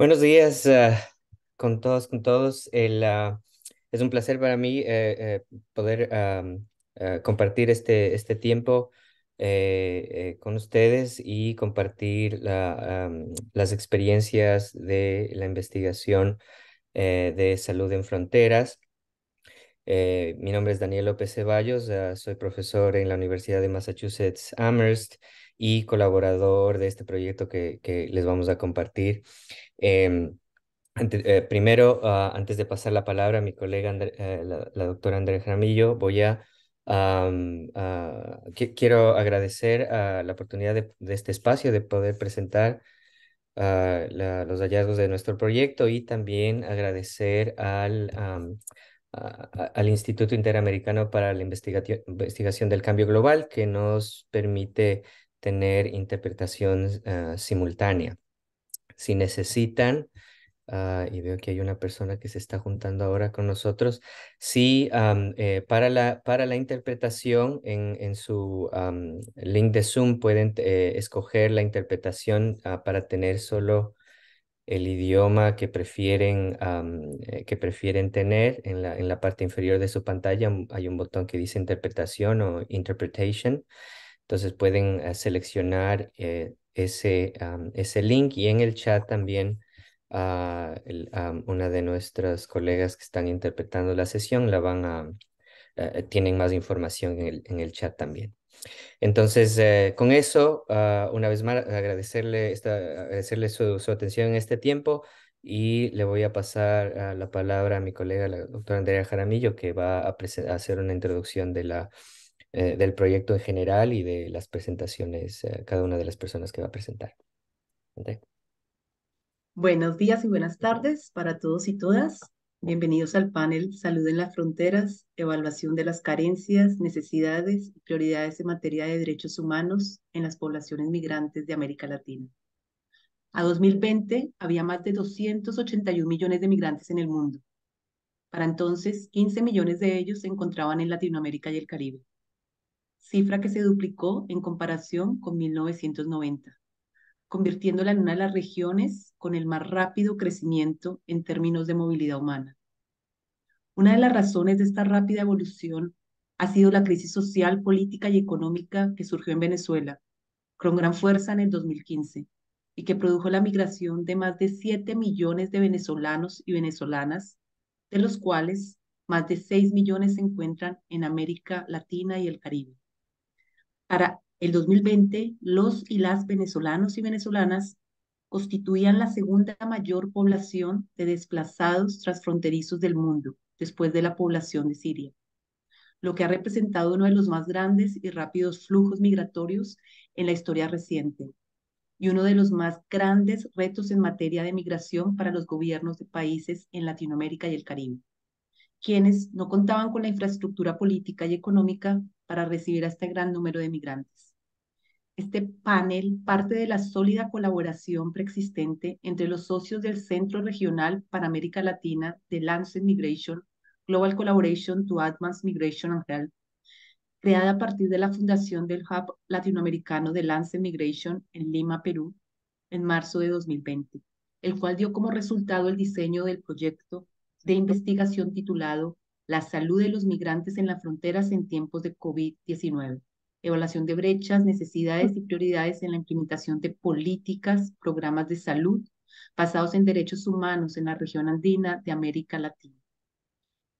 Buenos días ah, con todos, con todos. Ah, es un placer para mí eh, eh, poder ah, compartir este, este tiempo eh, con ustedes y compartir las experiencias de la investigación de salud en fronteras. mi nombre es Daniel López Ceballos, soy profesor en la Universidad de Massachusetts Amherst y colaborador de este proyecto que, que les vamos a compartir. Em, eh, primero, ah, antes de pasar la palabra a mi colega, eh, la, doctora Andrea Ramillo voy a... quiero agradecer ah, la oportunidad de, este espacio de poder presentar ah, los hallazgos de nuestro proyecto y también agradecer al, al Instituto Interamericano para la Investigación del Cambio Global que nos permite tener interpretación ah, simultánea. Si necesitan, ah, y veo que hay una persona que se está juntando ahora con nosotros, si eh, para, la, para la interpretación en, en su link de Zoom pueden eh, escoger la interpretación ah, para tener solo el idioma que prefieren, eh, que prefieren tener. En la, en la parte inferior de su pantalla hay un botón que dice interpretación o interpretation. Entonces pueden eh, seleccionar eh, ese, ese link y en el chat también ah, una de nuestras colegas que están interpretando la sesión la van a, eh, tienen más información en el, chat también. Entonces, con eso, ah, una vez más, agradecerle, esta, agradecerle su, atención en este tiempo y le voy a pasar ah, la palabra a mi colega, la doctora Andrea Jaramillo, que va a hacer una introducción de la eh, del proyecto en general y de las presentaciones, eh, cada una de las personas que va a presentar. Buenos días y buenas tardes para todos y todas. Bienvenidos al panel Salud en las Fronteras, evaluación de las carencias, necesidades y prioridades en materia de derechos humanos en las poblaciones migrantes de América Latina. A 2020 había más de 281 millones de migrantes en el mundo. Para entonces, 15 millones de ellos se encontraban en Latinoamérica y el Caribe cifra que se duplicó en comparación con 1990, convirtiéndola en una de las regiones con el más rápido crecimiento en términos de movilidad humana. Una de las razones de esta rápida evolución ha sido la crisis social, política y económica que surgió en Venezuela, con gran fuerza en el 2015, y que produjo la migración de más de 7 millones de venezolanos y venezolanas, de los cuales más de 6 millones se encuentran en América Latina y el Caribe. Para el 2020, los y las venezolanos y venezolanas constituían la segunda mayor población de desplazados transfronterizos del mundo, después de la población de Siria, lo que ha representado uno de los más grandes y rápidos flujos migratorios en la historia reciente y uno de los más grandes retos en materia de migración para los gobiernos de países en Latinoamérica y el Caribe, quienes no contaban con la infraestructura política y económica para recibir a este gran número de migrantes. Este panel parte de la sólida colaboración preexistente entre los socios del Centro Regional para América Latina de Lancet Migration, Global Collaboration to Advance Migration and Health, creada a partir de la fundación del Hub Latinoamericano de Lancet Migration en Lima, Perú, en marzo de 2020, el cual dio como resultado el diseño del proyecto de investigación titulado la salud de los migrantes en las fronteras en tiempos de COVID-19, evaluación de brechas, necesidades y prioridades en la implementación de políticas, programas de salud basados en derechos humanos en la región andina de América Latina.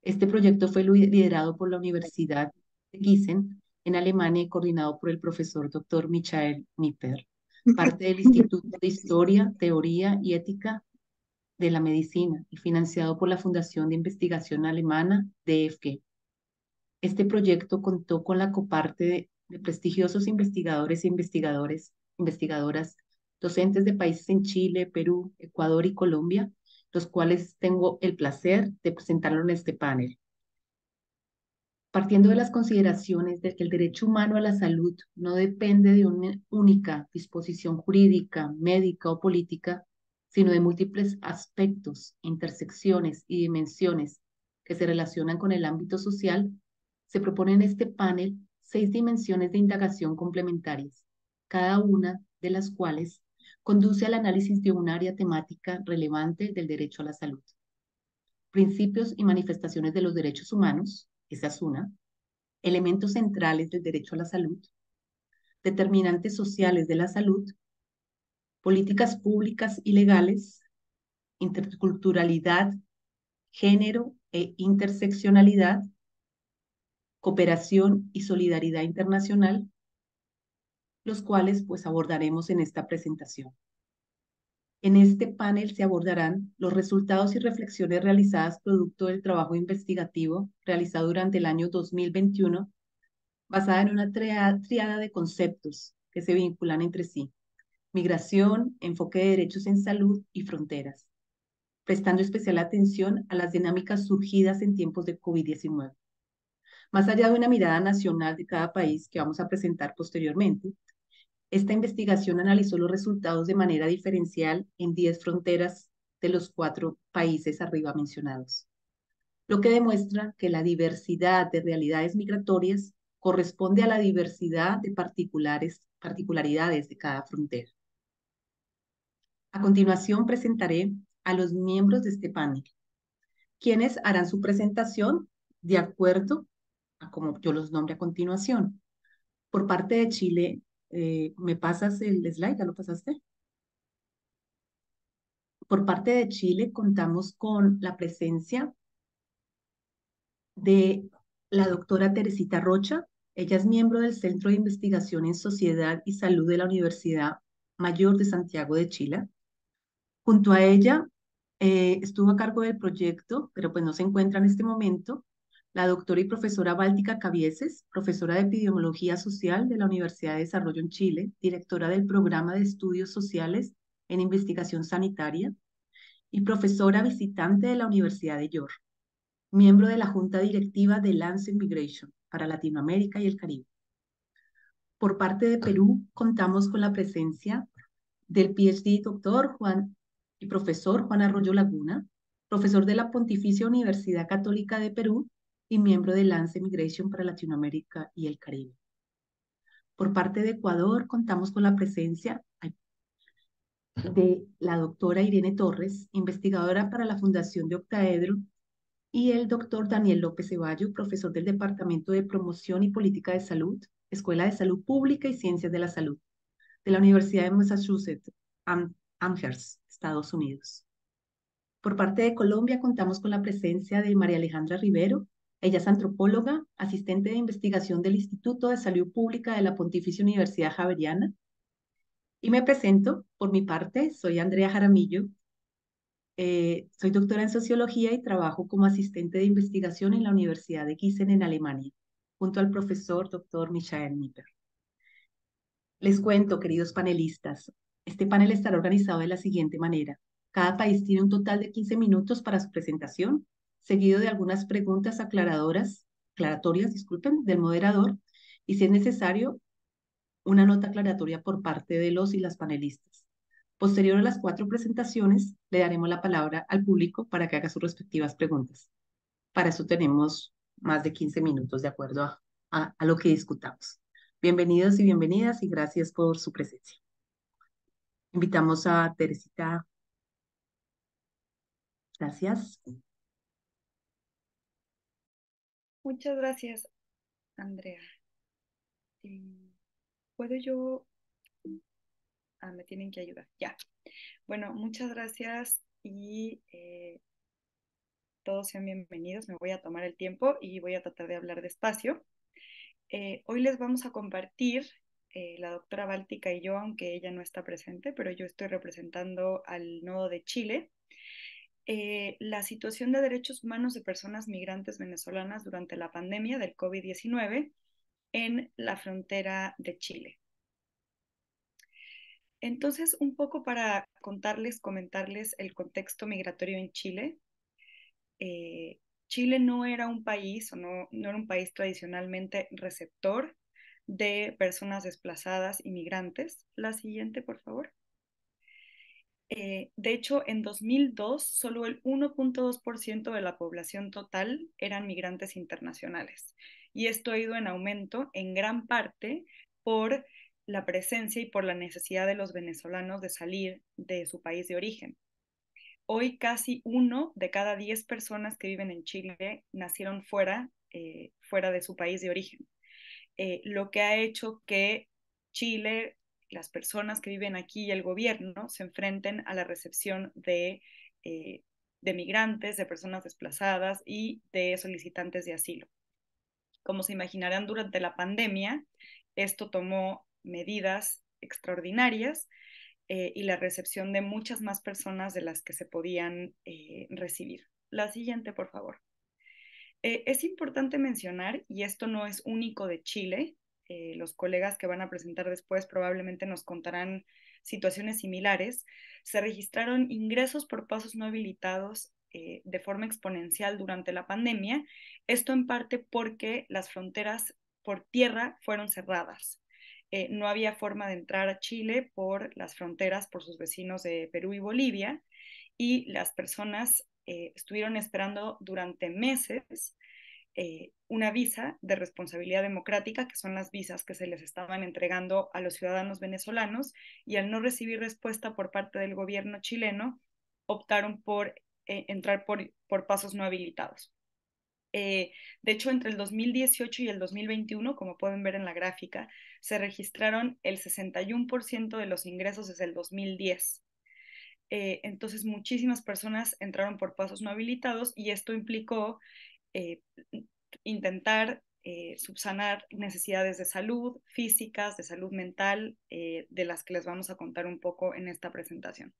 Este proyecto fue liderado por la Universidad de Gießen en Alemania y coordinado por el profesor Dr. Michael Nipper, parte del Instituto de Historia, Teoría y Ética de la Medicina y financiado por la Fundación de Investigación Alemana DFG. Este proyecto contó con la coparte de, prestigiosos investigadores e investigadoras, docentes de países en Chile, Perú, Ecuador y Colombia, los cuales tengo el placer de presentarlo en este panel. Partiendo de las consideraciones de que el derecho humano a la salud no depende de una única disposición jurídica, médica o política, sino de múltiples aspectos, intersecciones y dimensiones que se relacionan con el ámbito social, se proponen en este panel seis dimensiones de indagación complementarias, cada una de las cuales conduce al análisis de un área temática relevante del derecho a la salud. Principios y manifestaciones de los derechos humanos, esa es una. Elementos centrales del derecho a la salud. Determinantes sociales de la salud, políticas públicas y legales, interculturalidad, género e interseccionalidad, cooperación y solidaridad internacional, los cuales pues abordaremos en esta presentación. En este panel se abordarán los resultados y reflexiones realizadas producto del trabajo investigativo realizado durante el año 2021, basada en una triada de conceptos que se vinculan entre sí migración, enfoque de derechos en salud y fronteras, prestando especial atención a las dinámicas surgidas en tiempos de COVID-19. Más allá de una mirada nacional de cada país que vamos a presentar posteriormente, esta investigación analizó los resultados de manera diferencial en 10 fronteras de los cuatro países arriba mencionados, lo que demuestra que la diversidad de realidades migratorias corresponde a la diversidad de particulares, particularidades de cada frontera. A continuación presentaré a los miembros de este panel, quienes harán su presentación de acuerdo a como yo los nombre a continuación. Por parte de Chile, eh, ¿me pasas el slide? ¿Ya lo pasaste? Por parte de Chile contamos con la presencia de la doctora Teresita Rocha. Ella es miembro del Centro de Investigación en Sociedad y Salud de la Universidad Mayor de Santiago de Chile. Junto a ella eh, estuvo a cargo del proyecto, pero pues no se encuentra en este momento, la doctora y profesora Báltica Cavieses, profesora de epidemiología social de la Universidad de Desarrollo en Chile, directora del programa de estudios sociales en investigación sanitaria y profesora visitante de la Universidad de York, miembro de la Junta Directiva de Lance Migration para Latinoamérica y el Caribe. Por parte de ah. Perú, contamos con la presencia del PhD doctor Juan y profesor Juan Arroyo Laguna, profesor de la Pontificia Universidad Católica de Perú y miembro de Lance Migration para Latinoamérica y el Caribe. Por parte de Ecuador, contamos con la presencia de la doctora Irene Torres, investigadora para la Fundación de Octaedro, y el doctor Daniel López Ceballo, profesor del Departamento de Promoción y Política de Salud, Escuela de Salud Pública y Ciencias de la Salud, de la Universidad de Massachusetts, Amherst, Estados Unidos. Por parte de Colombia contamos con la presencia de María Alejandra Rivero. Ella es antropóloga, asistente de investigación del Instituto de Salud Pública de la Pontificia Universidad Javeriana. Y me presento, por mi parte, soy Andrea Jaramillo. Eh, soy doctora en sociología y trabajo como asistente de investigación en la Universidad de Gießen en Alemania, junto al profesor doctor Michael Nipper. Les cuento, queridos panelistas, este panel estará organizado de la siguiente manera. Cada país tiene un total de 15 minutos para su presentación, seguido de algunas preguntas aclaradoras, aclaratorias, disculpen, del moderador y si es necesario, una nota aclaratoria por parte de los y las panelistas. Posterior a las cuatro presentaciones, le daremos la palabra al público para que haga sus respectivas preguntas. Para eso tenemos más de 15 minutos de acuerdo a lo que discutamos. Bienvenidos y bienvenidas y gracias por su presencia. Invitamos a Teresita. Gracias. Muchas gracias, Andrea. ¿Puedo yo? Ah, me tienen que ayudar. Ya. Bueno, muchas gracias y eh, todos sean bienvenidos. Me voy a tomar el tiempo y voy a tratar de hablar despacio. Eh, hoy les vamos a compartir eh, la doctora Báltica y yo, aunque ella no está presente, pero yo estoy representando al nodo de Chile. Eh, la situación de derechos humanos de personas migrantes venezolanas durante la pandemia del COVID-19 en la frontera de Chile. Entonces, un poco para contarles, comentarles el contexto migratorio en Chile. Eh, Chile no era un país o no, no era un país tradicionalmente receptor de personas desplazadas, y migrantes. La siguiente, por favor. Eh, de hecho, en 2002, solo el 1.2% de la población total eran migrantes internacionales. Y esto ha ido en aumento en gran parte por la presencia y por la necesidad de los venezolanos de salir de su país de origen. Hoy casi uno de cada diez personas que viven en Chile nacieron fuera, eh, fuera de su país de origen. Eh, lo que ha hecho que Chile, las personas que viven aquí y el gobierno se enfrenten a la recepción de, eh, migrantes, de personas desplazadas y de solicitantes de asilo. Como se imaginarán, durante la pandemia, esto tomó medidas extraordinarias eh, y la recepción de muchas más personas de las que se podían recibir. La siguiente, por favor. Eh, es importante mencionar, y esto no es único de Chile, eh, los colegas que van a presentar después probablemente nos contarán situaciones similares, se registraron ingresos por pasos no habilitados eh, de forma exponencial durante la pandemia, esto en parte porque las fronteras por tierra fueron cerradas. no había forma de entrar a Chile por las fronteras, por sus vecinos de Perú y Bolivia, y las personas eh, estuvieron esperando durante meses eh, una visa de responsabilidad democrática, que son las visas que se les estaban entregando a los ciudadanos venezolanos, y al no recibir respuesta por parte del gobierno chileno, optaron por eh, entrar por, pasos no habilitados. de hecho, entre el 2018 y el 2021, como pueden ver en la gráfica, se registraron el 61% de los ingresos desde el 2010. Eh, entonces muchísimas personas entraron por pasos no habilitados y esto implicó eh, intentar eh, subsanar necesidades de salud físicas, de salud mental, de las que les vamos a contar un poco en esta presentación.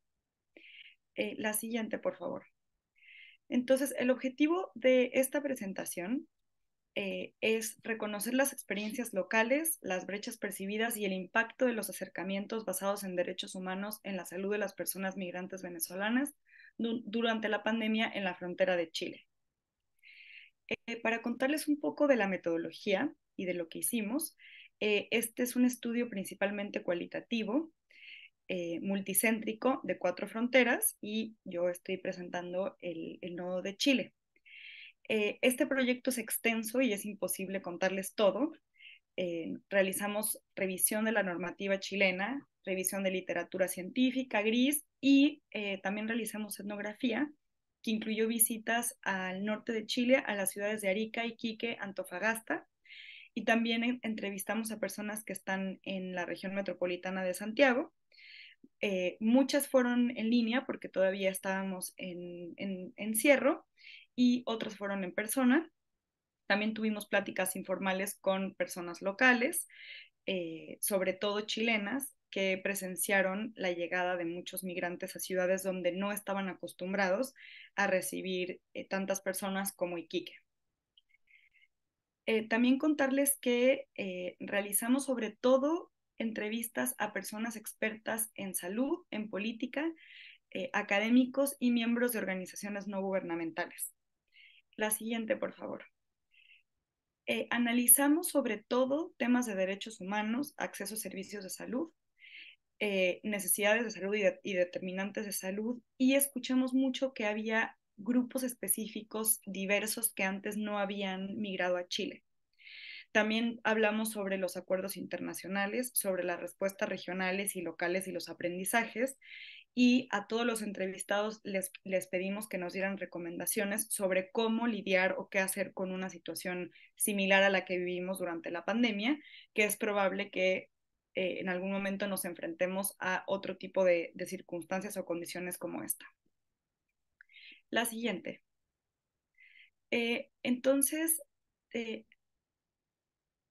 la siguiente, por favor. Entonces, el objetivo de esta presentación eh, es reconocer las experiencias locales, las brechas percibidas y el impacto de los acercamientos basados en derechos humanos en la salud de las personas migrantes venezolanas durante la pandemia en la frontera de Chile. Eh, para contarles un poco de la metodología y de lo que hicimos, eh, este es un estudio principalmente cualitativo, multicéntrico, de cuatro fronteras y yo estoy presentando el nodo de Chile. Eh, este proyecto es extenso y es imposible contarles todo. Eh, realizamos revisión de la normativa chilena, revisión de literatura científica gris y eh, también realizamos etnografía que incluyó visitas al norte de Chile, a las ciudades de Arica, Iquique, Antofagasta, y también entrevistamos a personas que están en la región metropolitana de Santiago. muchas fueron en línea porque todavía estábamos en, en encierro y otras fueron en persona. También tuvimos pláticas informales con personas locales, eh, sobre todo chilenas, que presenciaron la llegada de muchos migrantes a ciudades donde no estaban acostumbrados a recibir eh, tantas personas como Iquique. Eh, también contarles que realizamos sobre todo entrevistas a personas expertas en salud, en política, académicos y miembros de organizaciones no gubernamentales. La siguiente, por favor. Eh, analizamos sobre todo temas de derechos humanos, acceso a servicios de salud, eh, necesidades de salud y, y, determinantes de salud y escuchamos mucho que había grupos específicos diversos que antes no habían migrado a Chile. También hablamos sobre los acuerdos internacionales, sobre las respuestas regionales y locales y los aprendizajes y a todos los entrevistados les, pedimos que nos dieran recomendaciones sobre cómo lidiar o qué hacer con una situación similar a la que vivimos durante la pandemia, que es probable que eh, en algún momento nos enfrentemos a otro tipo de, circunstancias o condiciones como esta. La siguiente. Eh, entonces, eh,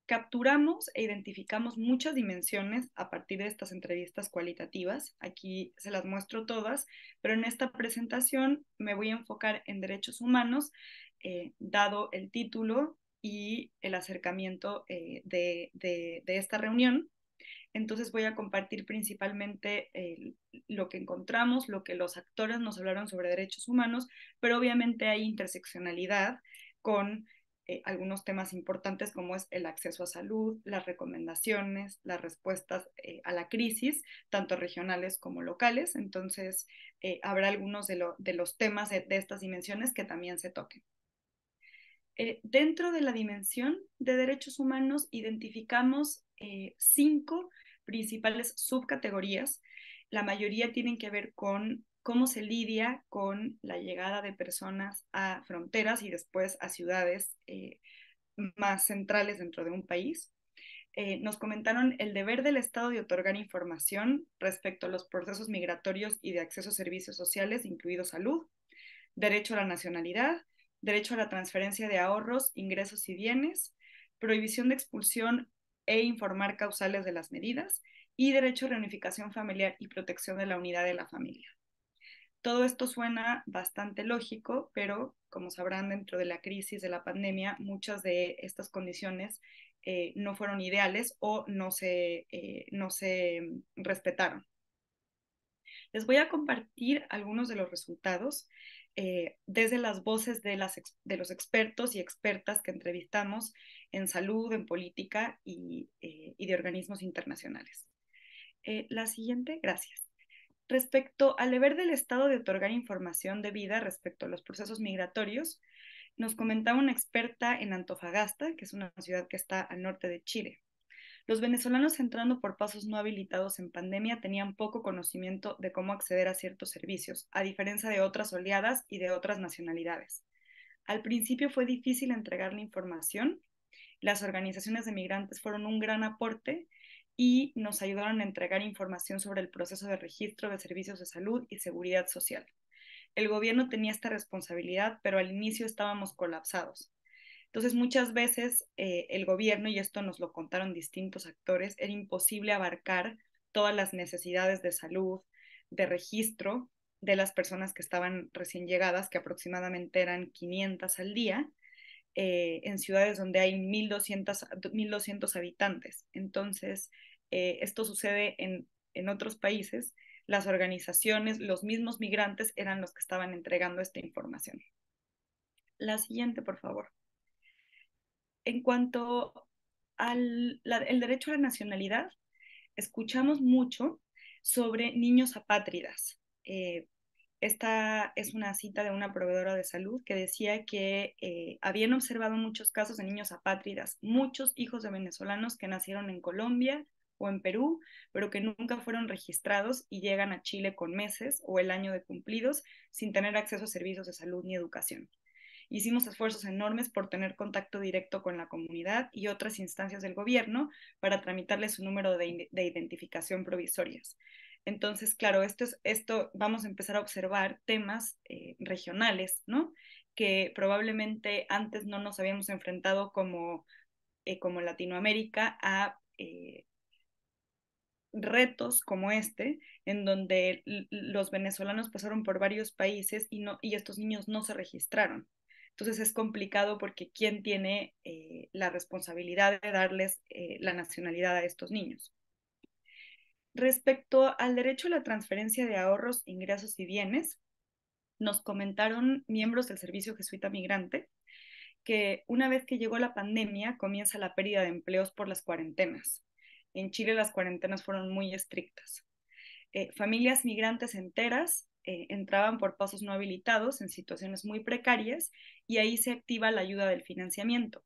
Capturamos e identificamos muchas dimensiones a partir de estas entrevistas cualitativas. Aquí se las muestro todas, pero en esta presentación me voy a enfocar en derechos humanos, eh, dado el título y el acercamiento eh, de, esta reunión. Entonces voy a compartir principalmente eh, lo que encontramos, lo que los actores nos hablaron sobre derechos humanos, pero obviamente hay interseccionalidad con eh, algunos temas importantes como es el acceso a salud, las recomendaciones, las respuestas eh, a la crisis, tanto regionales como locales. Entonces, eh, habrá algunos de, de los temas de, estas dimensiones que también se toquen. dentro de la dimensión de derechos humanos, identificamos cinco principales subcategorías. La mayoría tienen que ver con cómo se lidia con la llegada de personas a fronteras y después a ciudades eh, más centrales dentro de un país. Eh, nos comentaron el deber del Estado de otorgar información respecto a los procesos migratorios y de acceso a servicios sociales, incluido salud, derecho a la nacionalidad, derecho a la transferencia de ahorros, ingresos y bienes, prohibición de expulsión e informar causales de las medidas y derecho a reunificación familiar y protección de la unidad de la familia. Todo esto suena bastante lógico, pero como sabrán, dentro de la crisis de la pandemia, muchas de estas condiciones eh, no fueron ideales o no se, eh, no se respetaron. Les voy a compartir algunos de los resultados eh, desde las voces de, de, los expertos y expertas que entrevistamos en salud, en política y, y de organismos internacionales. la siguiente, gracias respecto al deber del Estado de otorgar información debida respecto a los procesos migratorios, nos comentaba una experta en Antofagasta, que es una ciudad que está al norte de Chile. Los venezolanos entrando por pasos no habilitados en pandemia tenían poco conocimiento de cómo acceder a ciertos servicios, a diferencia de otras oleadas y de otras nacionalidades. Al principio fue difícil entregar la información. Las organizaciones de migrantes fueron un gran aporte y nos ayudaron a entregar información sobre el proceso de registro de servicios de salud y seguridad social. El gobierno tenía esta responsabilidad, pero al inicio estábamos colapsados. Entonces, muchas veces eh, el gobierno, y esto nos lo contaron distintos actores, era imposible abarcar todas las necesidades de salud, de registro de las personas que estaban recién llegadas, que aproximadamente eran 500 al día, eh, en ciudades donde hay 1.200, 1200 habitantes. Entonces, eh, esto sucede en, otros países, las organizaciones, los mismos migrantes eran los que estaban entregando esta información. La siguiente, por favor. En cuanto al derecho a la nacionalidad, escuchamos mucho sobre niños apátridas. Eh, esta es una cita de una proveedora de salud que decía que eh, habían observado muchos casos de niños apátridas, muchos hijos de venezolanos que nacieron en Colombia, o en Perú, pero que nunca fueron registrados y llegan a Chile con meses o el año de cumplidos sin tener acceso a servicios de salud ni educación. Hicimos esfuerzos enormes por tener contacto directo con la comunidad y otras instancias del gobierno para tramitarles su número de, de identificación provisorias. Entonces, claro, esto, es, esto vamos a empezar a observar temas eh, regionales, ¿no? Que probablemente antes no nos habíamos enfrentado como, eh, como Latinoamérica a eh, retos como este, en donde los venezolanos pasaron por varios países y, no, y estos niños no se registraron. Entonces es complicado porque ¿quién tiene eh, la responsabilidad de darles eh, la nacionalidad a estos niños? Respecto al derecho a la transferencia de ahorros, ingresos y bienes, nos comentaron miembros del Servicio Jesuita Migrante que una vez que llegó la pandemia comienza la pérdida de empleos por las cuarentenas. En Chile las cuarentenas fueron muy estrictas. Eh, familias migrantes enteras eh, entraban por pasos no habilitados en situaciones muy precarias y ahí se activa la ayuda del financiamiento.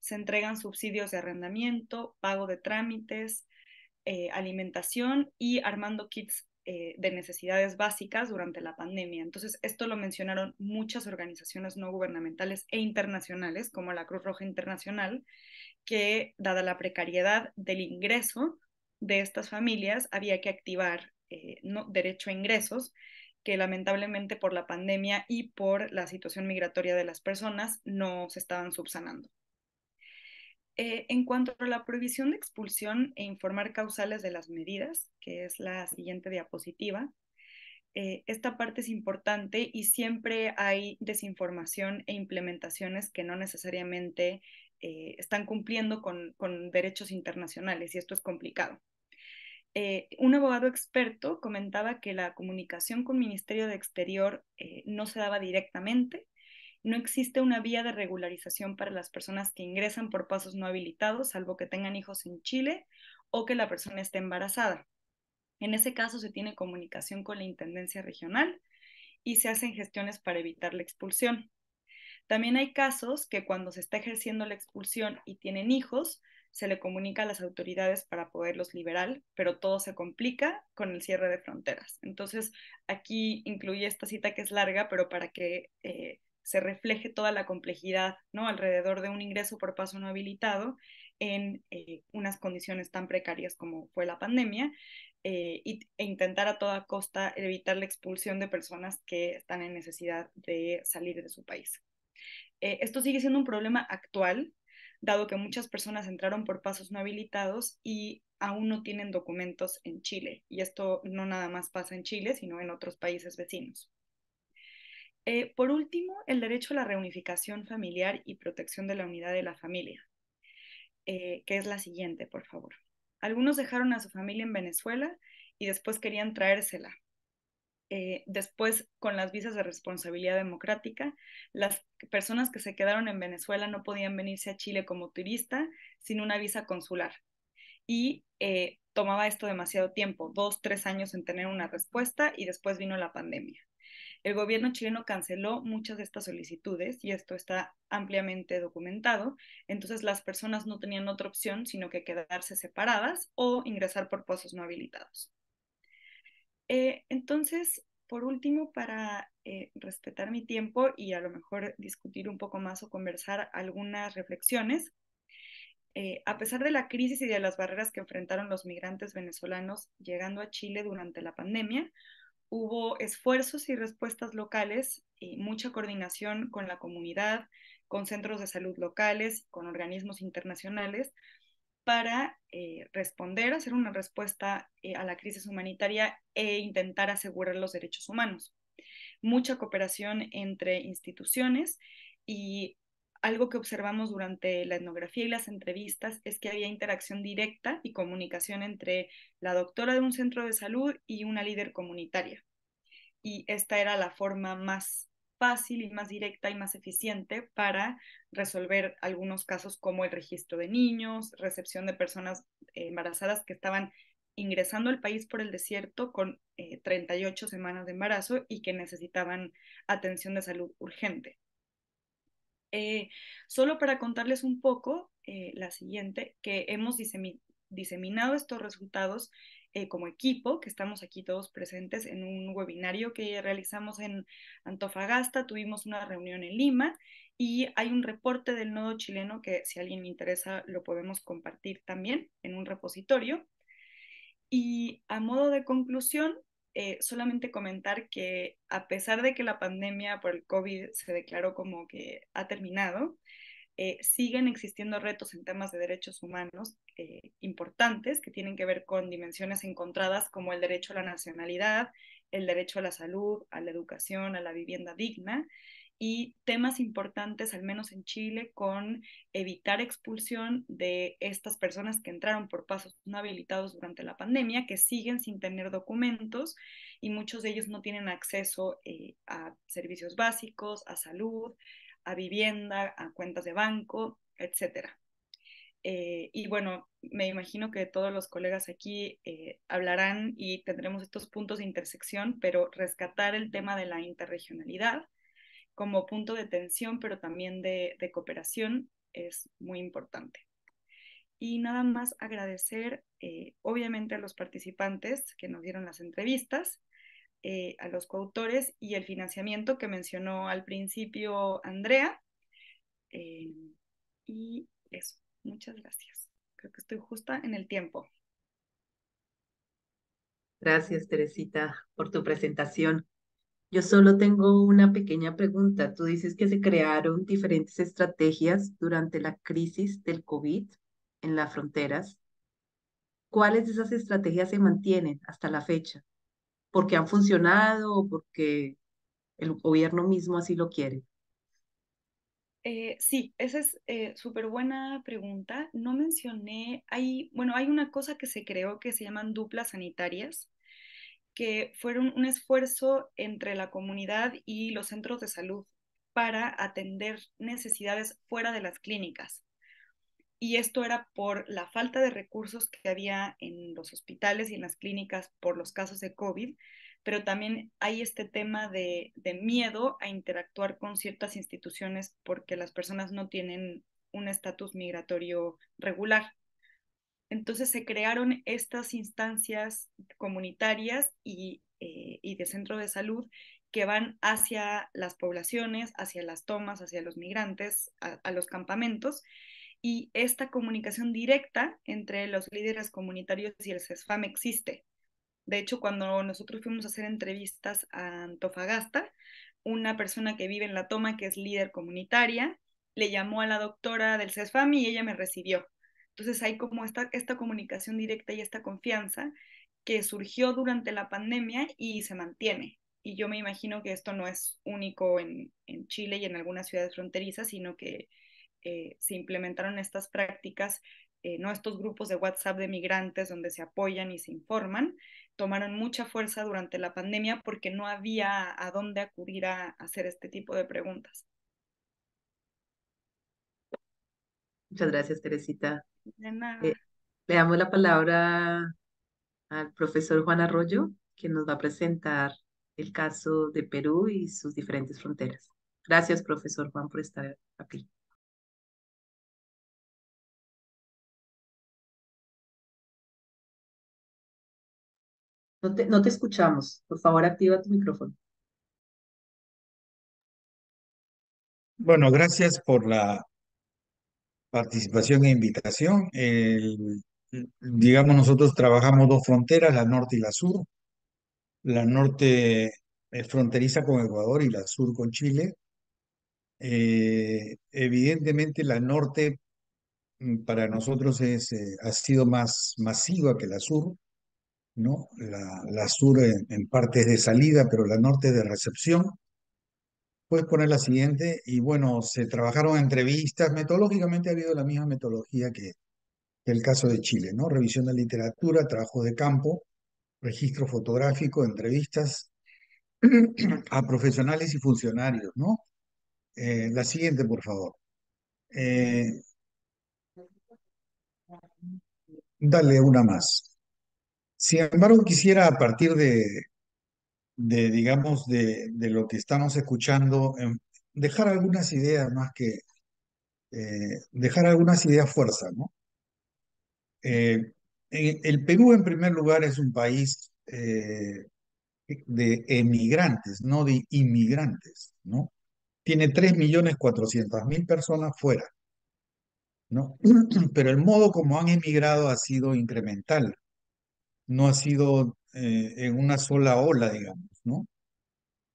Se entregan subsidios de arrendamiento, pago de trámites, eh, alimentación y armando kits de necesidades básicas durante la pandemia. Entonces, esto lo mencionaron muchas organizaciones no gubernamentales e internacionales, como la Cruz Roja Internacional, que, dada la precariedad del ingreso de estas familias, había que activar eh, no, derecho a ingresos, que lamentablemente por la pandemia y por la situación migratoria de las personas no se estaban subsanando. Eh, en cuanto a la prohibición de expulsión e informar causales de las medidas, que es la siguiente diapositiva, eh, esta parte es importante y siempre hay desinformación e implementaciones que no necesariamente eh, están cumpliendo con, derechos internacionales y esto es complicado. Eh, un abogado experto comentaba que la comunicación con Ministerio de Exterior eh, no se daba directamente, no existe una vía de regularización para las personas que ingresan por pasos no habilitados, salvo que tengan hijos en Chile o que la persona esté embarazada. En ese caso se tiene comunicación con la Intendencia Regional y se hacen gestiones para evitar la expulsión. También hay casos que cuando se está ejerciendo la expulsión y tienen hijos, se le comunica a las autoridades para poderlos liberar, pero todo se complica con el cierre de fronteras. Entonces, aquí incluye esta cita que es larga, pero para que eh, se refleje toda la complejidad ¿no? alrededor de un ingreso por paso no habilitado en eh, unas condiciones tan precarias como fue la pandemia eh, e intentar a toda costa evitar la expulsión de personas que están en necesidad de salir de su país. Eh, esto sigue siendo un problema actual, dado que muchas personas entraron por pasos no habilitados y aún no tienen documentos en Chile. Y esto no nada más pasa en Chile, sino en otros países vecinos. Eh, por último, el derecho a la reunificación familiar y protección de la unidad de la familia, eh, que es la siguiente, por favor. Algunos dejaron a su familia en Venezuela y después querían traérsela, eh, después, con las visas de responsabilidad democrática, las personas que se quedaron en Venezuela no podían venirse a Chile como turista sin una visa consular. Y eh, tomaba esto demasiado tiempo, dos, tres años en tener una respuesta y después vino la pandemia. El gobierno chileno canceló muchas de estas solicitudes y esto está ampliamente documentado. Entonces las personas no tenían otra opción sino que quedarse separadas o ingresar por pozos no habilitados. Eh, entonces, por último, para eh, respetar mi tiempo y a lo mejor discutir un poco más o conversar algunas reflexiones, eh, a pesar de la crisis y de las barreras que enfrentaron los migrantes venezolanos llegando a Chile durante la pandemia, hubo esfuerzos y respuestas locales y mucha coordinación con la comunidad, con centros de salud locales, con organismos internacionales, para eh, responder, hacer una respuesta eh, a la crisis humanitaria e intentar asegurar los derechos humanos. Mucha cooperación entre instituciones y algo que observamos durante la etnografía y las entrevistas es que había interacción directa y comunicación entre la doctora de un centro de salud y una líder comunitaria. Y esta era la forma más fácil y más directa y más eficiente para resolver algunos casos como el registro de niños, recepción de personas eh, embarazadas que estaban ingresando al país por el desierto con 38 eh, semanas de embarazo y que necesitaban atención de salud urgente. Eh, solo para contarles un poco la siguiente, que hemos diseminado estos resultados eh, como equipo, que estamos aquí todos presentes en un webinario que realizamos en Antofagasta, tuvimos una reunión en Lima y hay un reporte del nodo chileno que si alguien me interesa lo podemos compartir también en un repositorio. Y a modo de conclusión, eh, solamente comentar que a pesar de que la pandemia por el COVID se declaró como que ha terminado, eh, siguen existiendo retos en temas de derechos humanos eh, importantes que tienen que ver con dimensiones encontradas como el derecho a la nacionalidad, el derecho a la salud, a la educación, a la vivienda digna y temas importantes, al menos en Chile, con evitar expulsión de estas personas que entraron por pasos no habilitados durante la pandemia, que siguen sin tener documentos y muchos de ellos no tienen acceso eh, a servicios básicos, a salud, a vivienda, a cuentas de banco, etc. Eh, y bueno, me imagino que todos los colegas aquí eh, hablarán y tendremos estos puntos de intersección, pero rescatar el tema de la interregionalidad como punto de tensión, pero también de, cooperación es muy importante. Y nada más agradecer, eh, obviamente, a los participantes que nos dieron las entrevistas eh, a los coautores y el financiamiento que mencionó al principio Andrea. Eh, y eso, muchas gracias. Creo que estoy justa en el tiempo. Gracias, Teresita, por tu presentación. Yo solo tengo una pequeña pregunta. Tú dices que se crearon diferentes estrategias durante la crisis del COVID en las fronteras. ¿Cuáles de esas estrategias se mantienen hasta la fecha? porque han funcionado o porque el gobierno mismo así lo quiere? Eh, sí, esa es eh, súper buena pregunta. No mencioné, hay, bueno, hay una cosa que se creó que se llaman duplas sanitarias, que fueron un esfuerzo entre la comunidad y los centros de salud para atender necesidades fuera de las clínicas y esto era por la falta de recursos que había en los hospitales y en las clínicas por los casos de COVID, pero también hay este tema de, miedo a interactuar con ciertas instituciones porque las personas no tienen un estatus migratorio regular. Entonces se crearon estas instancias comunitarias y, eh, de centro de salud que van hacia las poblaciones, hacia las tomas, hacia los migrantes, a los campamentos y esta comunicación directa entre los líderes comunitarios y el CESFAM existe. De hecho, cuando nosotros fuimos a hacer entrevistas a Antofagasta, una persona que vive en La Toma, que es líder comunitaria, le llamó a la doctora del CESFAM y ella me recibió. Entonces hay como esta, esta comunicación directa y esta confianza que surgió durante la pandemia y se mantiene. Y yo me imagino que esto no es único en, en Chile y en algunas ciudades fronterizas, sino que eh, se implementaron estas prácticas, eh, ¿no? estos grupos de WhatsApp de migrantes donde se apoyan y se informan, tomaron mucha fuerza durante la pandemia porque no había a dónde acudir a, hacer este tipo de preguntas. Muchas gracias, Teresita. Eh, le damos la palabra al profesor Juan Arroyo, que nos va a presentar el caso de Perú y sus diferentes fronteras. Gracias, profesor Juan, por estar aquí. No te, escuchamos. Por favor, activa tu micrófono. Bueno, gracias por la participación e invitación. digamos, nosotros trabajamos dos fronteras, la norte y la sur. La norte es fronteriza con Ecuador y la sur con Chile. Eh, evidentemente la norte mm, para nosotros es, eh, ha sido más masiva que la sur, ¿no? La, sur en, partes de salida, pero la norte de recepción. Puedes poner la siguiente, y bueno, se trabajaron entrevistas, metodológicamente ha habido la misma metodología que, el caso de Chile, ¿no? Revisión de literatura, trabajo de campo, registro fotográfico, entrevistas a profesionales y funcionarios, ¿no? Eh, la siguiente, por favor. Eh, dale una más. Sin embargo, quisiera a partir de, digamos, de, lo que estamos escuchando, em, dejar algunas ideas más que, eh, dejar algunas ideas fuerza, ¿no? Eh, eh, el Perú, en primer lugar, es un país de emigrantes, no de inmigrantes, ¿no? Tiene 3.400.000 personas fuera, ¿no? Pero el modo como han emigrado ha sido incremental no ha sido eh, en una sola ola, digamos, ¿no?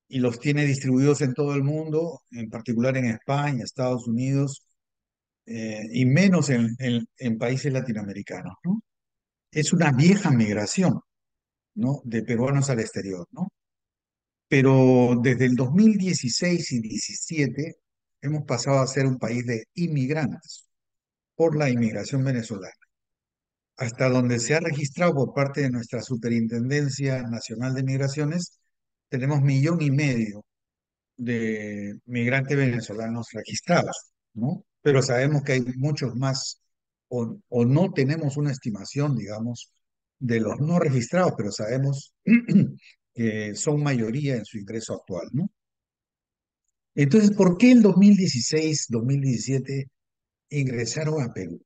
Y los tiene distribuidos en todo el mundo, en particular en España, Estados Unidos, eh, y menos en, en, países latinoamericanos, ¿no? Es una vieja migración, ¿no? De peruanos al exterior, ¿no? Pero desde el 2016 y 2017 hemos pasado a ser un país de inmigrantes por la inmigración venezolana hasta donde se ha registrado por parte de nuestra Superintendencia Nacional de Migraciones, tenemos millón y medio de migrantes venezolanos registrados, ¿no? Pero sabemos que hay muchos más, o, no tenemos una estimación, digamos, de los no registrados, pero sabemos que son mayoría en su ingreso actual, ¿no? Entonces, ¿por qué en 2016, 2017 ingresaron a Perú?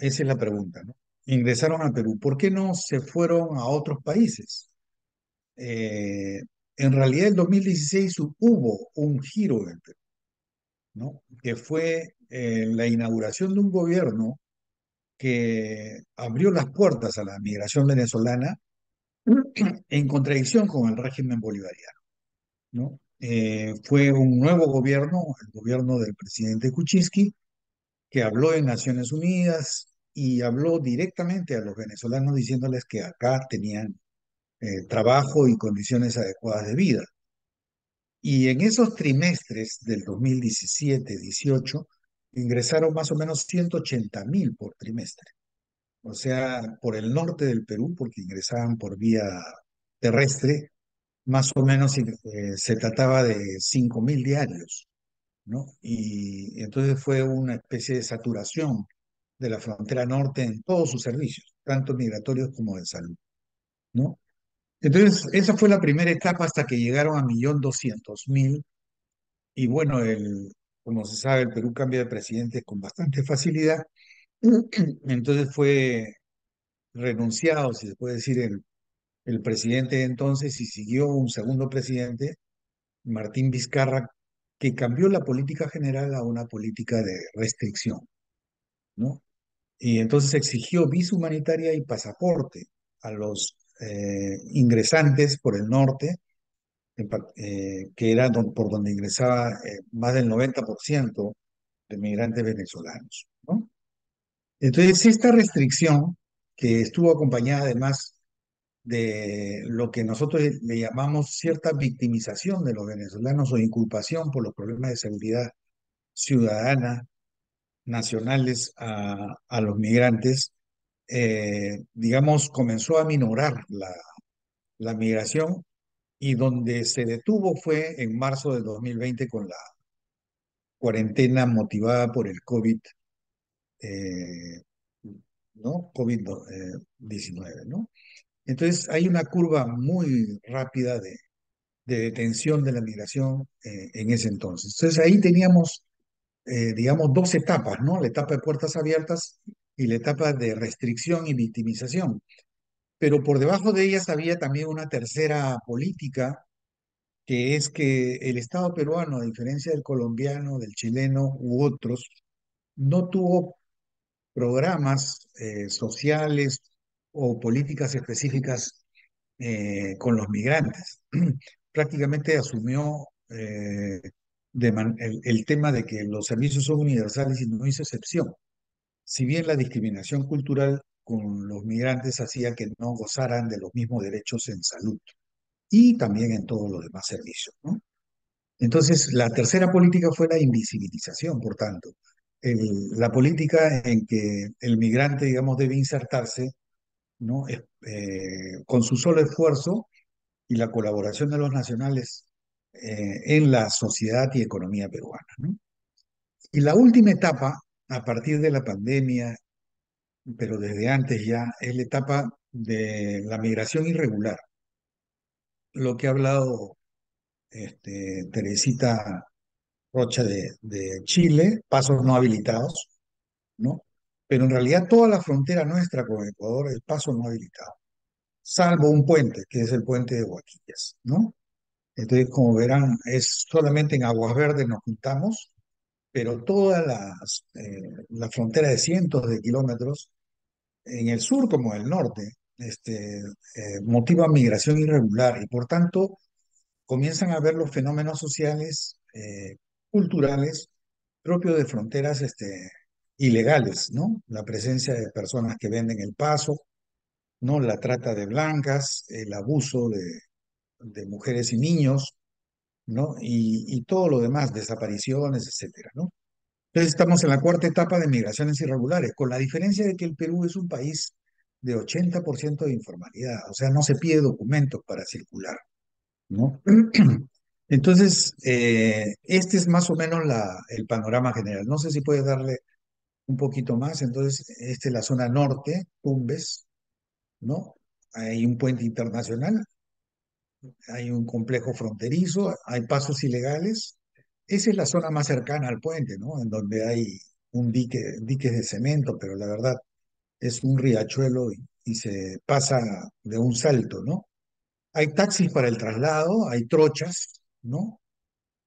Esa es la pregunta, Ingresaron a Perú, ¿por qué no se fueron a otros países? Eh, en realidad, en 2016 hubo un giro en Perú, ¿no? Que fue eh, la inauguración de un gobierno que abrió las puertas a la migración venezolana en contradicción con el régimen bolivariano. ¿no? Eh, fue un nuevo gobierno, el gobierno del presidente Kuczynski, que habló en Naciones Unidas y habló directamente a los venezolanos diciéndoles que acá tenían eh, trabajo y condiciones adecuadas de vida. Y en esos trimestres del 2017-18 ingresaron más o menos 180 mil por trimestre. O sea, por el norte del Perú, porque ingresaban por vía terrestre, más o menos eh, se trataba de 5 mil diarios. Y entonces fue una especie de saturación de la frontera norte en todos sus servicios, tanto migratorios como de salud, ¿no? Entonces, esa fue la primera etapa hasta que llegaron a 1.200.000 y bueno, el, como se sabe, el Perú cambia de presidente con bastante facilidad, entonces fue renunciado, si se puede decir, el, el presidente entonces y siguió un segundo presidente, Martín Vizcarra, que cambió la política general a una política de restricción, ¿no? Y entonces exigió visa humanitaria y pasaporte a los eh, ingresantes por el norte, eh, que era por donde ingresaba eh, más del 90% de migrantes venezolanos. ¿no? Entonces, esta restricción, que estuvo acompañada además de lo que nosotros le llamamos cierta victimización de los venezolanos o inculpación por los problemas de seguridad ciudadana nacionales a, los migrantes, eh, digamos, comenzó a minorar la, la migración y donde se detuvo fue en marzo de 2020 con la cuarentena motivada por el COVID, eh, ¿no? COVID-19, eh, ¿no? Entonces hay una curva muy rápida de, detención de la migración eh, en ese entonces. Entonces ahí teníamos, eh, digamos, dos etapas, ¿no? La etapa de puertas abiertas y la etapa de restricción y victimización. Pero por debajo de ellas había también una tercera política, que es que el Estado peruano, a diferencia del colombiano, del chileno u otros, no tuvo programas eh, sociales o políticas específicas eh, con los migrantes. Prácticamente asumió eh, el, tema de que los servicios son universales y no hizo excepción. Si bien la discriminación cultural con los migrantes hacía que no gozaran de los mismos derechos en salud y también en todos los demás servicios. Entonces, la tercera política fue la invisibilización, por tanto. la política en que el migrante, digamos, debe insertarse ¿no? Eh, con su solo esfuerzo y la colaboración de los nacionales eh, en la sociedad y economía peruana. Y la última etapa, a partir de la pandemia, pero desde antes ya, es la etapa de la migración irregular. Lo que ha hablado este, Teresita Rocha de, de Chile, pasos no habilitados, ¿no? Pero en realidad toda la frontera nuestra con Ecuador, el paso no habilitado, salvo un puente, que es el puente de Guaquillas, ¿no? Entonces, como verán, es solamente en Aguas Verdes nos juntamos, pero toda la, eh, la frontera de cientos de kilómetros, en el sur como en el norte, este, eh, motiva migración irregular y por tanto comienzan a ver los fenómenos sociales, eh, culturales, propios de fronteras este, ilegales, ¿no? La presencia de personas que venden el paso, ¿no? La trata de blancas, el abuso de, mujeres y niños, ¿no? Y, todo lo demás, desapariciones, etcétera, ¿no? Entonces estamos en la cuarta etapa de migraciones irregulares, con la diferencia de que el Perú es un país de 80% de informalidad, o sea, no se pide documentos para circular, ¿no? Entonces, eh, este es más o menos la, el panorama general. No sé si puedes darle un poquito más, entonces esta es la zona norte, Tumbes, ¿no? Hay un puente internacional, hay un complejo fronterizo, hay pasos ilegales. Esa es la zona más cercana al puente, ¿no? En donde hay un dique, diques de cemento, pero la verdad es un riachuelo y, se pasa de un salto, ¿no? Hay taxis para el traslado, hay trochas, ¿no?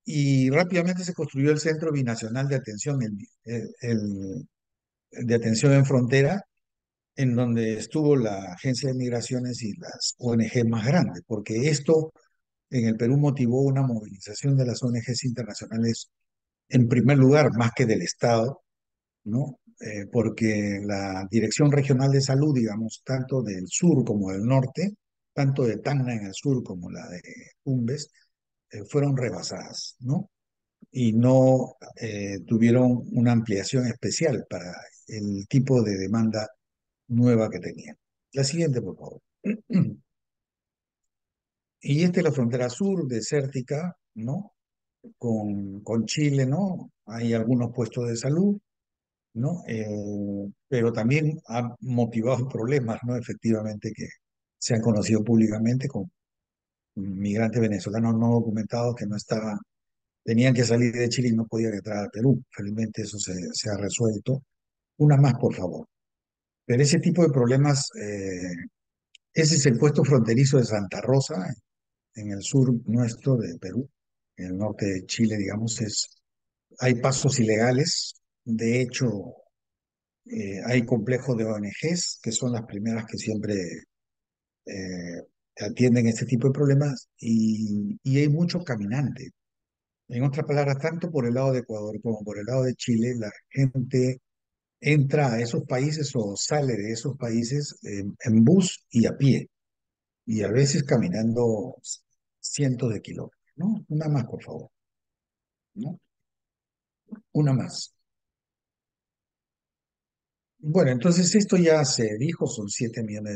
Y rápidamente se construyó el Centro Binacional de Atención, el, de atención en frontera, en donde estuvo la Agencia de Migraciones y las ONG más grandes, porque esto en el Perú motivó una movilización de las ONGs internacionales, en primer lugar, más que del Estado, ¿no? Eh, porque la Dirección Regional de Salud, digamos, tanto del sur como del norte, tanto de Tacna en el sur como la de Cumbes, eh, fueron rebasadas, ¿no? Y no eh, tuvieron una ampliación especial para el tipo de demanda nueva que tenían. La siguiente, por favor. Y esta es la frontera sur, desértica, ¿no? Con, con Chile, ¿no? Hay algunos puestos de salud, ¿no? Eh, pero también ha motivado problemas, ¿no? Efectivamente, que se han conocido públicamente con migrantes venezolanos no documentados que no estaban, tenían que salir de Chile y no podían entrar a Perú. Felizmente eso se ha resuelto. Una más, por favor. Pero ese tipo de problemas, eh, ese es el puesto fronterizo de Santa Rosa, en el sur nuestro de Perú, en el norte de Chile, digamos, es, hay pasos ilegales. De hecho, eh, hay complejos de ONGs que son las primeras que siempre eh, atienden este tipo de problemas y, y hay mucho caminante. En otras palabras, tanto por el lado de Ecuador como por el lado de Chile, la gente entra a esos países o sale de esos países en, bus y a pie, y a veces caminando cientos de kilómetros. ¿no? Una más, por favor. ¿No? Una más. Bueno, entonces esto ya se dijo, son siete millones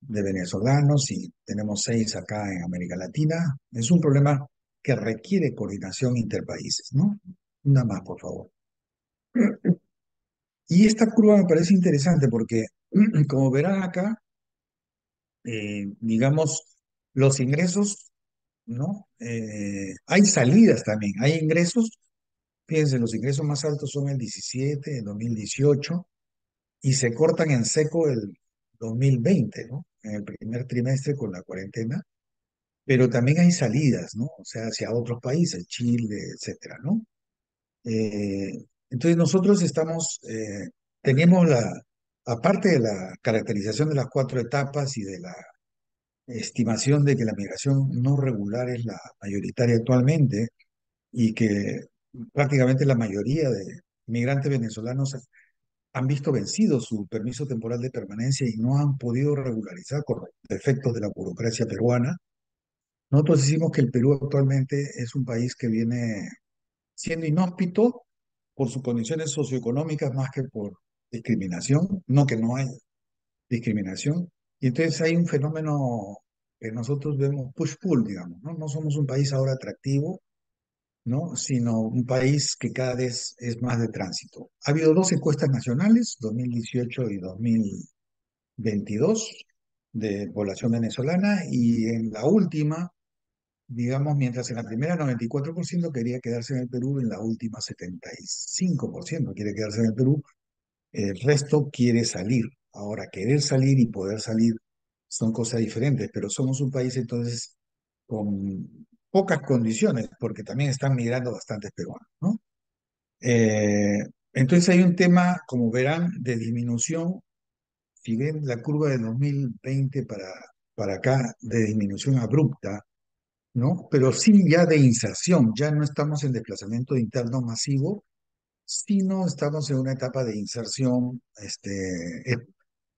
de, venezolanos y tenemos seis acá en América Latina. Es un problema que requiere coordinación interpaíses, ¿no? Una más, por favor. Y esta curva me parece interesante porque, como verán acá, eh, digamos, los ingresos, ¿no? Eh, hay salidas también, hay ingresos. Fíjense, los ingresos más altos son el 17, el 2018, y se cortan en seco el 2020, ¿no? En el primer trimestre con la cuarentena. Pero también hay salidas, ¿no? O sea, hacia otros países, Chile, etcétera, ¿no? Eh, entonces nosotros estamos, eh, tenemos la, aparte de la caracterización de las cuatro etapas y de la estimación de que la migración no regular es la mayoritaria actualmente y que prácticamente la mayoría de migrantes venezolanos han visto vencido su permiso temporal de permanencia y no han podido regularizar con los defectos de la burocracia peruana. Nosotros decimos que el Perú actualmente es un país que viene siendo inhóspito por sus condiciones socioeconómicas más que por discriminación, no que no hay discriminación. Y entonces hay un fenómeno que nosotros vemos push-pull, digamos, ¿no? No somos un país ahora atractivo, ¿no? Sino un país que cada vez es más de tránsito. Ha habido dos encuestas nacionales, 2018 y 2022, de población venezolana, y en la última digamos, mientras en la primera 94% quería quedarse en el Perú, en la última 75% quiere quedarse en el Perú, el resto quiere salir. Ahora, querer salir y poder salir son cosas diferentes, pero somos un país entonces con pocas condiciones, porque también están migrando bastantes peruanos, ¿no? Eh, entonces hay un tema, como verán, de disminución, si ven la curva de 2020 para, para acá, de disminución abrupta ¿no? Pero sí ya de inserción, ya no estamos en desplazamiento interno masivo, sino estamos en una etapa de inserción este, eh,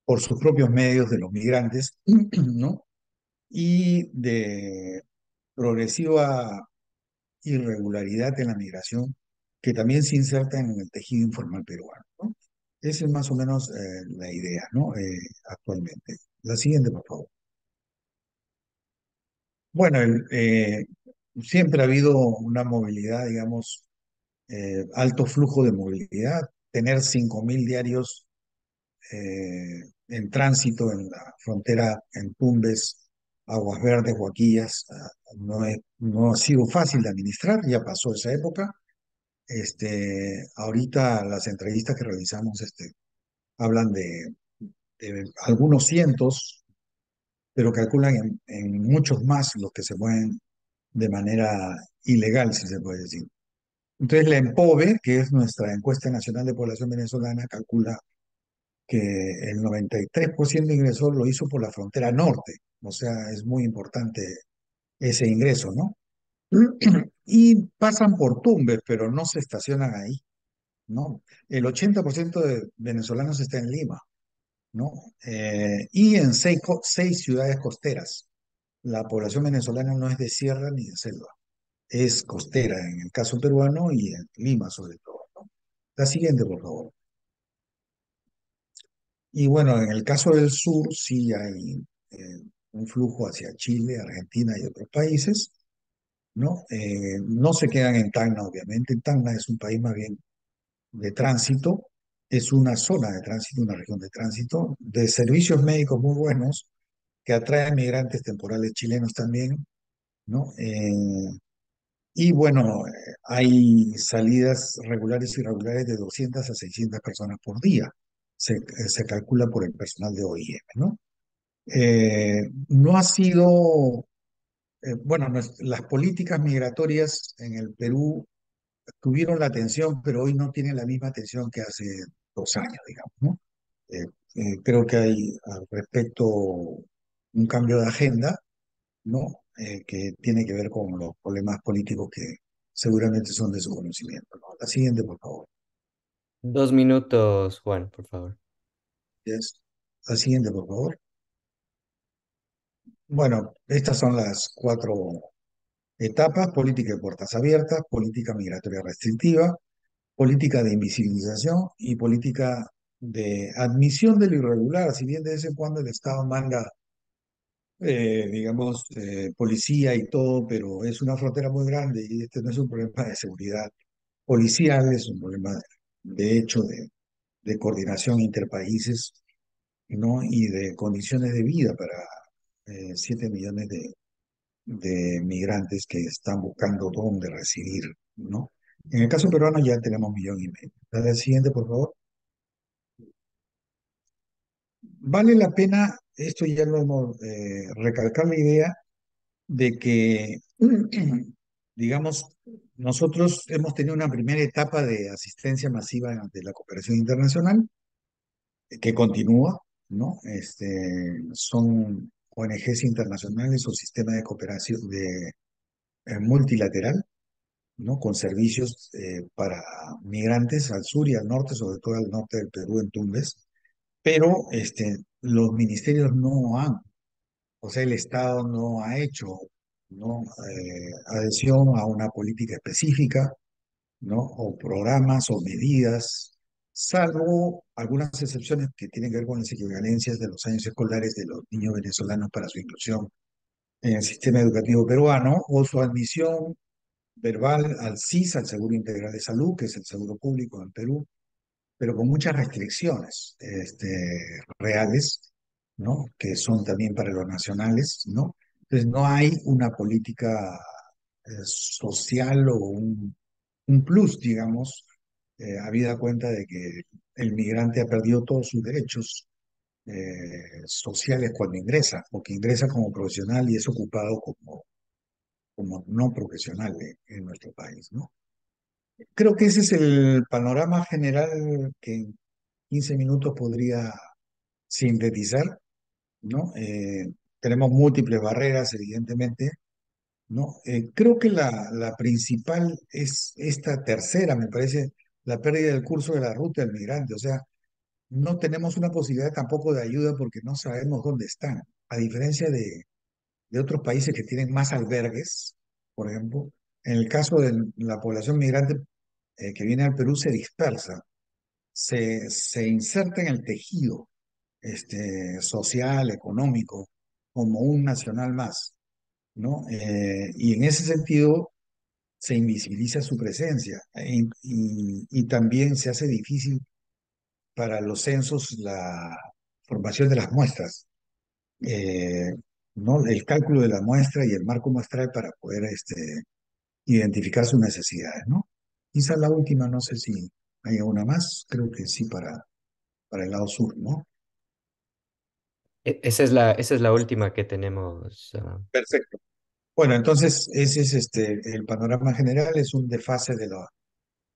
por sus propios medios de los migrantes, ¿no? Y de progresiva irregularidad en la migración que también se inserta en el tejido informal peruano, Esa es más o menos eh, la idea, ¿no? Eh, actualmente. La siguiente, por favor. Bueno, eh, siempre ha habido una movilidad, digamos, eh, alto flujo de movilidad. Tener 5.000 diarios eh, en tránsito en la frontera en Tumbes, Aguas Verdes, Huaquillas, ah, no, es no ha sido fácil de administrar, ya pasó esa época. Este, ahorita las entrevistas que realizamos este, hablan de, de algunos cientos pero calculan en, muchos más los que se mueven de manera ilegal, si se puede decir. Entonces, la EMPOVE, que es nuestra encuesta nacional de población venezolana, calcula que el 93% de ingresos lo hizo por la frontera norte. O sea, es muy importante ese ingreso, ¿no? Y pasan por Tumbes, pero no se estacionan ahí, ¿no? El 80% de venezolanos está en Lima. ¿no? Eh, y en seis, seis ciudades costeras. La población venezolana no es de sierra ni de selva, es costera en el caso peruano y en Lima sobre todo. La siguiente, por favor. Y bueno, en el caso del sur sí hay eh, un flujo hacia Chile, Argentina y otros países, ¿no? Eh, no se quedan en Tacna, obviamente. Tacna es un país más bien de tránsito, es una zona de tránsito, una región de tránsito, de servicios médicos muy buenos que a migrantes temporales chilenos también, ¿no? Eh, y bueno, hay salidas regulares y irregulares de 200 a 600 personas por día, se, calcula por el personal de OIM, ¿no? Eh, no ha sido, eh, bueno, las políticas migratorias en el Perú tuvieron la atención, pero hoy no tienen la misma atención que hace dos años, digamos, ¿no? Eh, eh, creo que hay al respecto un cambio de agenda, ¿no? Eh, que tiene que ver con los problemas políticos que seguramente son de su conocimiento. ¿no? La siguiente, por favor. Dos minutos, Juan, por favor. Yes. La siguiente, por favor. Bueno, estas son las cuatro Etapas, política de puertas abiertas, política migratoria restrictiva, política de invisibilización y política de admisión de lo irregular, si bien de vez en cuando el Estado manda, eh, digamos, eh, policía y todo, pero es una frontera muy grande y este no es un problema de seguridad policial, es un problema de hecho de, coordinación interpaíses ¿no? y de condiciones de vida para 7 eh, millones de, de migrantes que están buscando dónde residir, ¿no? En el caso peruano ya tenemos un millón y medio. La siguiente, por favor. Vale la pena, esto ya lo hemos eh, recalcado la idea de que, digamos, nosotros hemos tenido una primera etapa de asistencia masiva de la cooperación internacional eh, que continúa, ¿no? Este, son ONGs internacionales o sistema de cooperación eh, multilateral, ¿no? con servicios eh, para migrantes al sur y al norte, sobre todo al norte del Perú, en Tumbes, pero este, los ministerios no han, o sea, el Estado no ha hecho ¿no? Eh, adhesión a una política específica, ¿no? o programas o medidas salvo algunas excepciones que tienen que ver con las equivalencias de los años escolares de los niños venezolanos para su inclusión en el sistema educativo peruano o su admisión verbal al CIS, al Seguro Integral de Salud, que es el seguro público del Perú, pero con muchas restricciones este, reales, ¿no? que son también para los nacionales. ¿no? Entonces no hay una política eh, social o un plus, digamos, eh, habida cuenta de que el migrante ha perdido todos sus derechos eh, sociales cuando ingresa, porque ingresa como profesional y es ocupado como, como no profesional en, nuestro país, ¿no? Creo que ese es el panorama general que en 15 minutos podría sintetizar, ¿no? Eh, tenemos múltiples barreras, evidentemente, ¿no? Eh, creo que la, la, principal es esta tercera, me parece, la pérdida del curso de la ruta del migrante. O sea, no tenemos una posibilidad tampoco de ayuda porque no sabemos dónde están. A diferencia de, de otros países que tienen más albergues, por ejemplo, en el caso de la población migrante eh, que viene al Perú se dispersa, se, se inserta en el tejido este, social, económico, como un nacional más. ¿no? Eh, y en ese sentido, se invisibiliza su presencia eh, y, también se hace difícil para los censos la formación de las muestras. Eh, ¿no? el cálculo de la muestra y el marco muestral para poder este, identificar sus necesidades. ¿no? Quizá la última, no sé si hay alguna más, creo que sí para, para el lado sur. ¿no? E, esa es la, esa es la última que tenemos. Perfecto. Bueno, entonces ese es este, el panorama general, es un desfase de lo,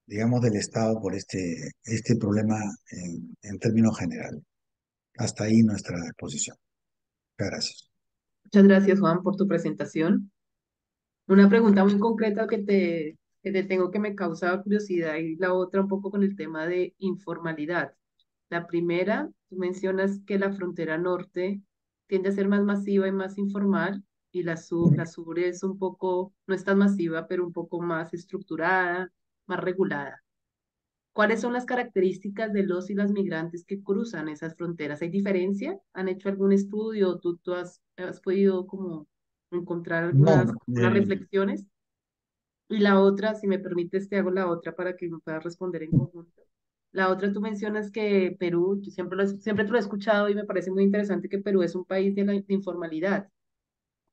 digamos, del Estado por este, este problema en, términos generales. Hasta ahí nuestra exposición. Gracias. Muchas gracias, Juan, por tu presentación. Una pregunta muy concreta que te, te tengo que me causa curiosidad y la otra un poco con el tema de informalidad. La primera, tú mencionas que la frontera norte tiende a ser más masiva y más informal y la sur, la sur es un poco, no es tan masiva, pero un poco más estructurada, más regulada. ¿Cuáles son las características de los y las migrantes que cruzan esas fronteras? ¿Hay diferencia? ¿Han hecho algún estudio? ¿Tú, tú has, has podido como encontrar algunas, reflexiones? Y la otra, si me permites, te hago la otra para que me puedas responder en conjunto. La otra, tú mencionas que Perú, yo siempre, lo, siempre te lo he escuchado y me parece muy interesante que Perú es un país de la informalidad.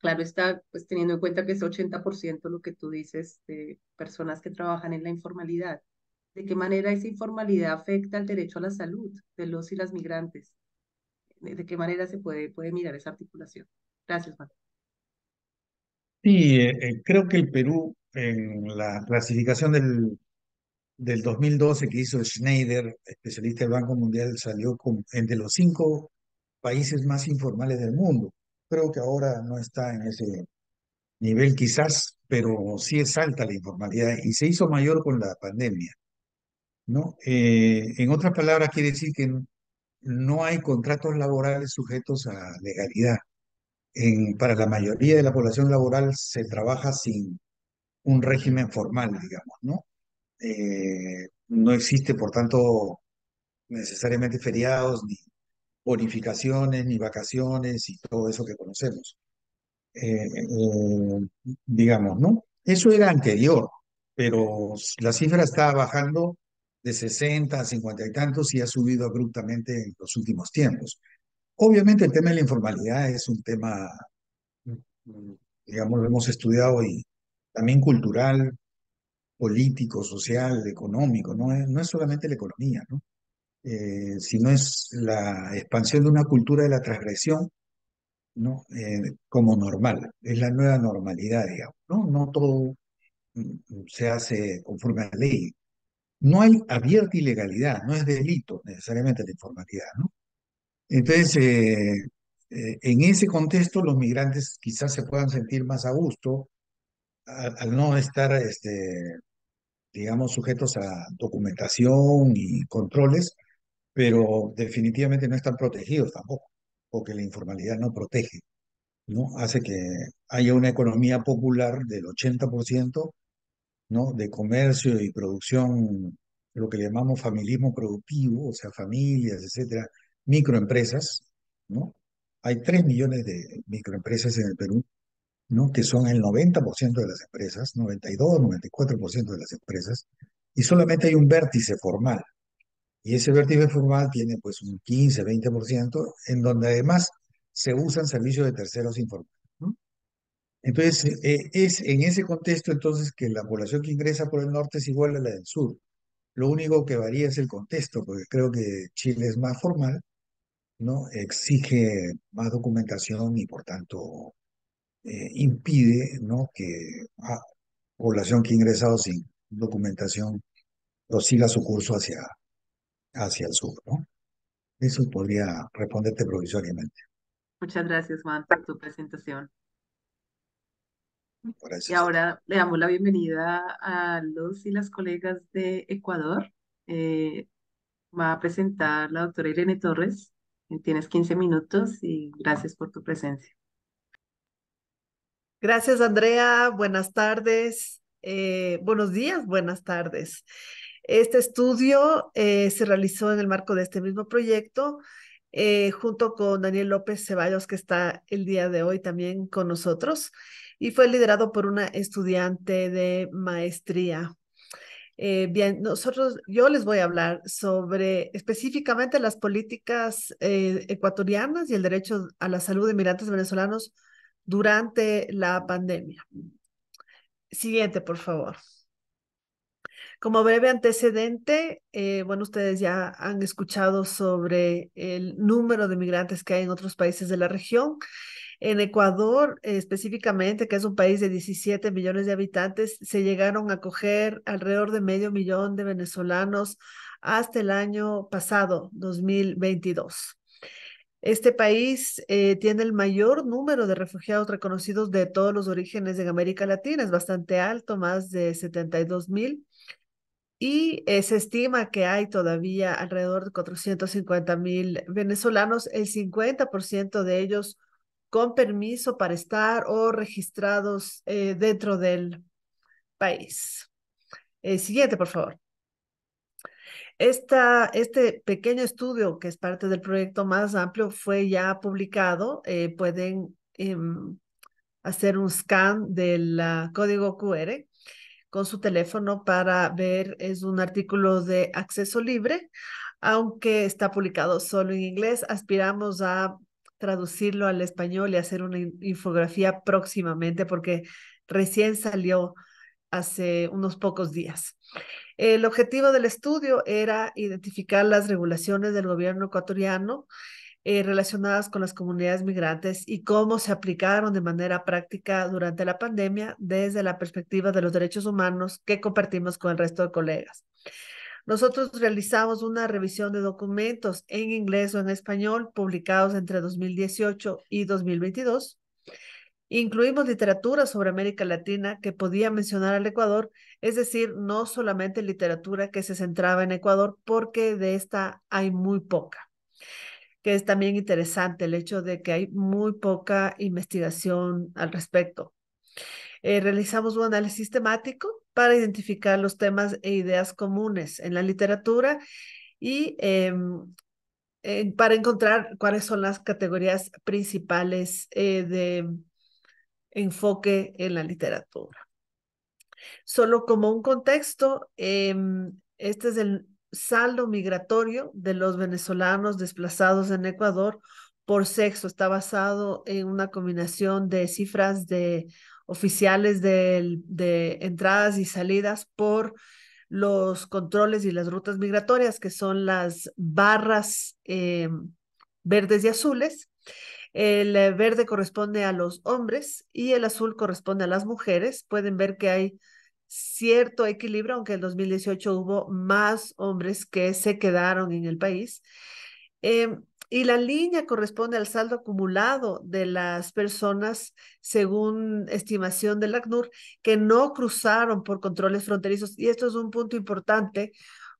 Claro está, pues teniendo en cuenta que es 80% lo que tú dices de personas que trabajan en la informalidad. ¿De qué manera esa informalidad afecta al derecho a la salud de los y las migrantes? ¿De qué manera se puede, puede mirar esa articulación? Gracias, Marta. Sí, eh, eh, creo que el Perú, en la clasificación del, del 2012 que hizo Schneider, especialista del Banco Mundial, salió con, entre los cinco países más informales del mundo creo que ahora no está en ese nivel quizás, pero sí es alta la informalidad y se hizo mayor con la pandemia. ¿no? Eh, en otras palabras, quiere decir que no hay contratos laborales sujetos a legalidad. En, para la mayoría de la población laboral se trabaja sin un régimen formal, digamos, ¿no? Eh, no existe, por tanto, necesariamente feriados ni, bonificaciones, ni vacaciones y todo eso que conocemos. Eh, eh, digamos, ¿no? Eso era anterior, pero la cifra está bajando de 60 a 50 y tantos y ha subido abruptamente en los últimos tiempos. Obviamente el tema de la informalidad es un tema, digamos, lo hemos estudiado y también cultural, político, social, económico, no, no es solamente la economía, ¿no? Eh, sino es la expansión de una cultura de la transgresión, eh, como normal, es la nueva normalidad, digamos, ¿no? No todo mm, se hace conforme a la ley. No hay abierta ilegalidad, no es delito necesariamente la informatividad. Entonces, eh, en ese contexto los migrantes quizás se puedan sentir más a gusto al, no estar, este, digamos, sujetos a documentación y controles, pero definitivamente no están protegidos tampoco, porque la informalidad no protege, ¿no? Hace que haya una economía popular del 80%, ¿no? De comercio y producción, lo que llamamos familismo productivo, o sea, familias, etcétera, microempresas, ¿no? Hay 3 millones de microempresas en el Perú, ¿no? Que son el 90% de las empresas, 92, 94% de las empresas, y solamente hay un vértice formal, y ese vértice informal tiene pues un 15, 20%, en donde además se usan servicios de terceros informales. Entonces, eh, es en ese contexto entonces que la población que ingresa por el norte es igual a la del sur. Lo único que varía es el contexto, porque creo que Chile es más formal, ¿no? Exige más documentación y por tanto eh, impide, ¿no? Que a población que ha ingresado sin documentación prosiga su curso hacia, hacia el sur, ¿no? Eso podría responderte provisoriamente. Muchas gracias, Juan, por tu presentación. Y ahora le damos la bienvenida a los y las colegas de Ecuador. Eh, va a presentar la doctora Irene Torres. Eh, tienes 15 minutos y gracias por tu presencia. Gracias, Andrea. Buenas tardes. Eh, buenos días, buenas tardes. Este estudio eh, se realizó en el marco de este mismo proyecto, eh, junto con Daniel López Ceballos, que está el día de hoy también con nosotros, y fue liderado por una estudiante de maestría. Eh, bien, nosotros, yo les voy a hablar sobre específicamente las políticas ecuatorianas y el derecho a la salud de migrantes venezolanos durante la pandemia. Siguiente, por favor. Como breve antecedente, eh, bueno, ustedes ya han escuchado sobre el número de migrantes que hay en otros países de la región. En Ecuador, eh, específicamente, que es un país de 17 millones de habitantes, se llegaron a acoger alrededor de medio millón de venezolanos hasta el año pasado, 2022. Este país eh, tiene el mayor número de refugiados reconocidos de todos los orígenes en América Latina, es bastante alto, más de 72 mil. Y se estima que hay todavía alrededor de 450 mil venezolanos, el 50% de ellos con permiso para estar o registrados eh, dentro del país. Eh, siguiente, por favor. Esta, este pequeño estudio, que es parte del proyecto más amplio, fue ya publicado. Eh, pueden em, hacer un scan del ah, código QR con su teléfono para ver, es un artículo de acceso libre, aunque está publicado solo en inglés, aspiramos a traducirlo al español y hacer una infografía próximamente porque recién salió hace unos pocos días. El objetivo del estudio era identificar las regulaciones del gobierno ecuatoriano eh, relacionadas con las comunidades migrantes y cómo se aplicaron de manera práctica durante la pandemia desde la perspectiva de los derechos humanos que compartimos con el resto de colegas. Nosotros realizamos una revisión de documentos en inglés o en español publicados entre 2018 y 2022. Incluimos literatura sobre América Latina que podía mencionar al Ecuador, es decir, no solamente literatura que se centraba en Ecuador, porque de esta hay muy poca que es también interesante el hecho de que hay muy poca investigación al respecto. Eh, realizamos un análisis temático para identificar los temas e ideas comunes en la literatura y em, para encontrar cuáles son las categorías principales eh, de enfoque en la literatura. Solo como un contexto, em, este es el saldo migratorio de los venezolanos desplazados en Ecuador por sexo. Está basado en una combinación de cifras de oficiales de, entradas y salidas por los controles y las rutas migratorias, que son las barras eh, verdes y azules. El eh, verde corresponde a los hombres y el azul corresponde a las mujeres. Pueden ver que hay cierto equilibrio, aunque en 2018 hubo más hombres que se quedaron en el país. Em, y la línea corresponde al saldo acumulado de las personas, según estimación del ACNUR, que no cruzaron por controles fronterizos. Y esto es un punto importante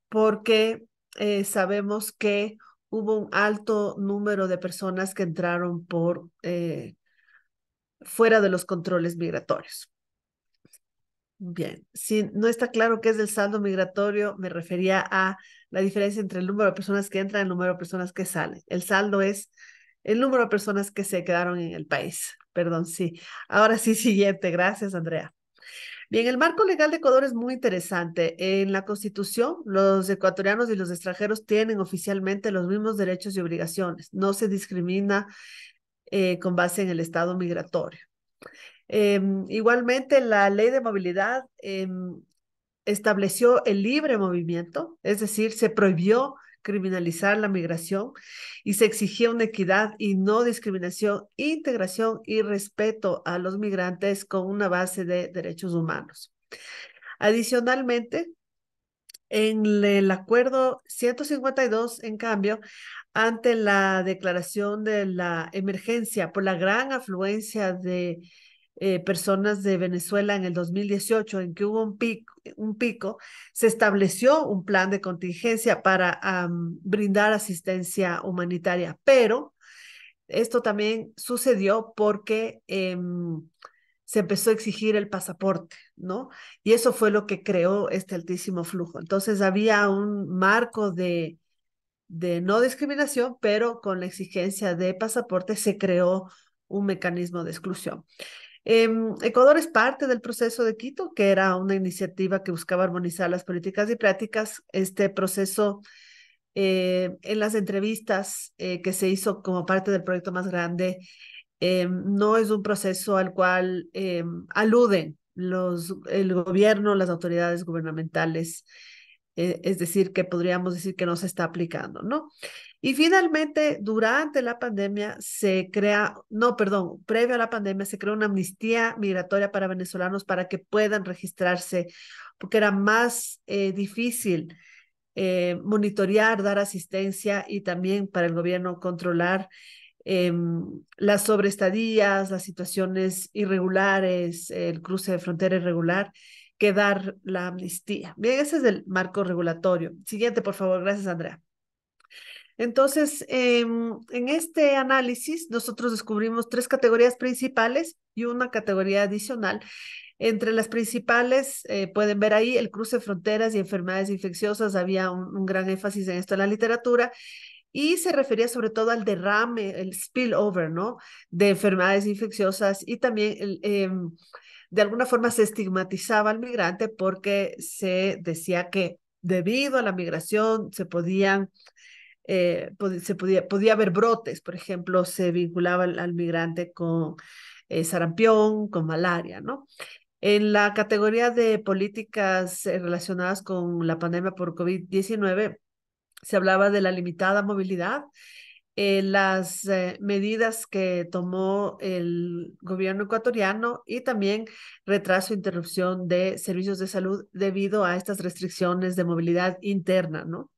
porque eh, sabemos que hubo un alto número de personas que entraron por eh, fuera de los controles migratorios. Bien, si no está claro qué es el saldo migratorio, me refería a la diferencia entre el número de personas que entran y el número de personas que salen. El saldo es el número de personas que se quedaron en el país. Perdón, sí. Ahora sí, siguiente. Gracias, Andrea. Bien, el marco legal de Ecuador es muy interesante. En la Constitución, los ecuatorianos y los extranjeros tienen oficialmente los mismos derechos y obligaciones. No se discrimina eh, con base en el estado migratorio. Em, igualmente, la ley de movilidad em, estableció el libre movimiento, es decir, se prohibió criminalizar la migración y se exigía una equidad y no discriminación, integración y respeto a los migrantes con una base de derechos humanos. Adicionalmente, en el acuerdo 152, en cambio, ante la declaración de la emergencia por la gran afluencia de eh, personas de Venezuela en el 2018, en que hubo un pico, se estableció un plan de contingencia para brindar asistencia humanitaria, pero esto también sucedió porque em, se empezó a exigir el pasaporte, ¿no? Y eso fue lo que creó este altísimo flujo. Entonces había un marco de, de no discriminación, pero con la exigencia de pasaporte se creó un mecanismo de exclusión. Em, Ecuador es parte del proceso de Quito, que era una iniciativa que buscaba armonizar las políticas y prácticas. Este proceso, eh, en las entrevistas eh, que se hizo como parte del proyecto más grande, em, no es un proceso al cual em, aluden los, el gobierno, las autoridades gubernamentales. Eh, es decir, que podríamos decir que no se está aplicando, ¿no? Y finalmente, durante la pandemia se crea, no, perdón, previo a la pandemia se creó una amnistía migratoria para venezolanos para que puedan registrarse, porque era más eh, difícil eh, monitorear, dar asistencia y también para el gobierno controlar em, las sobreestadías, las situaciones irregulares, el cruce de frontera irregular que dar la amnistía. Bien, ese es el marco regulatorio. Siguiente, por favor. Gracias, Andrea. Entonces, em, en este análisis nosotros descubrimos tres categorías principales y una categoría adicional. Entre las principales, eh, pueden ver ahí el cruce de fronteras y enfermedades infecciosas, había un, gran énfasis en esto en la literatura y se refería sobre todo al derrame, el spillover, ¿no? De enfermedades infecciosas y también em, de alguna forma se estigmatizaba al migrante porque se decía que debido a la migración se podían eh, se podía, podía haber brotes, por ejemplo, se vinculaba al, migrante con eh, sarampión, con malaria, ¿no? En la categoría de políticas eh, relacionadas con la pandemia por COVID-19, se hablaba de la limitada movilidad, las medidas que tomó el gobierno ecuatoriano y también retraso e interrupción de servicios de salud debido a estas restricciones de movilidad interna, ¿no?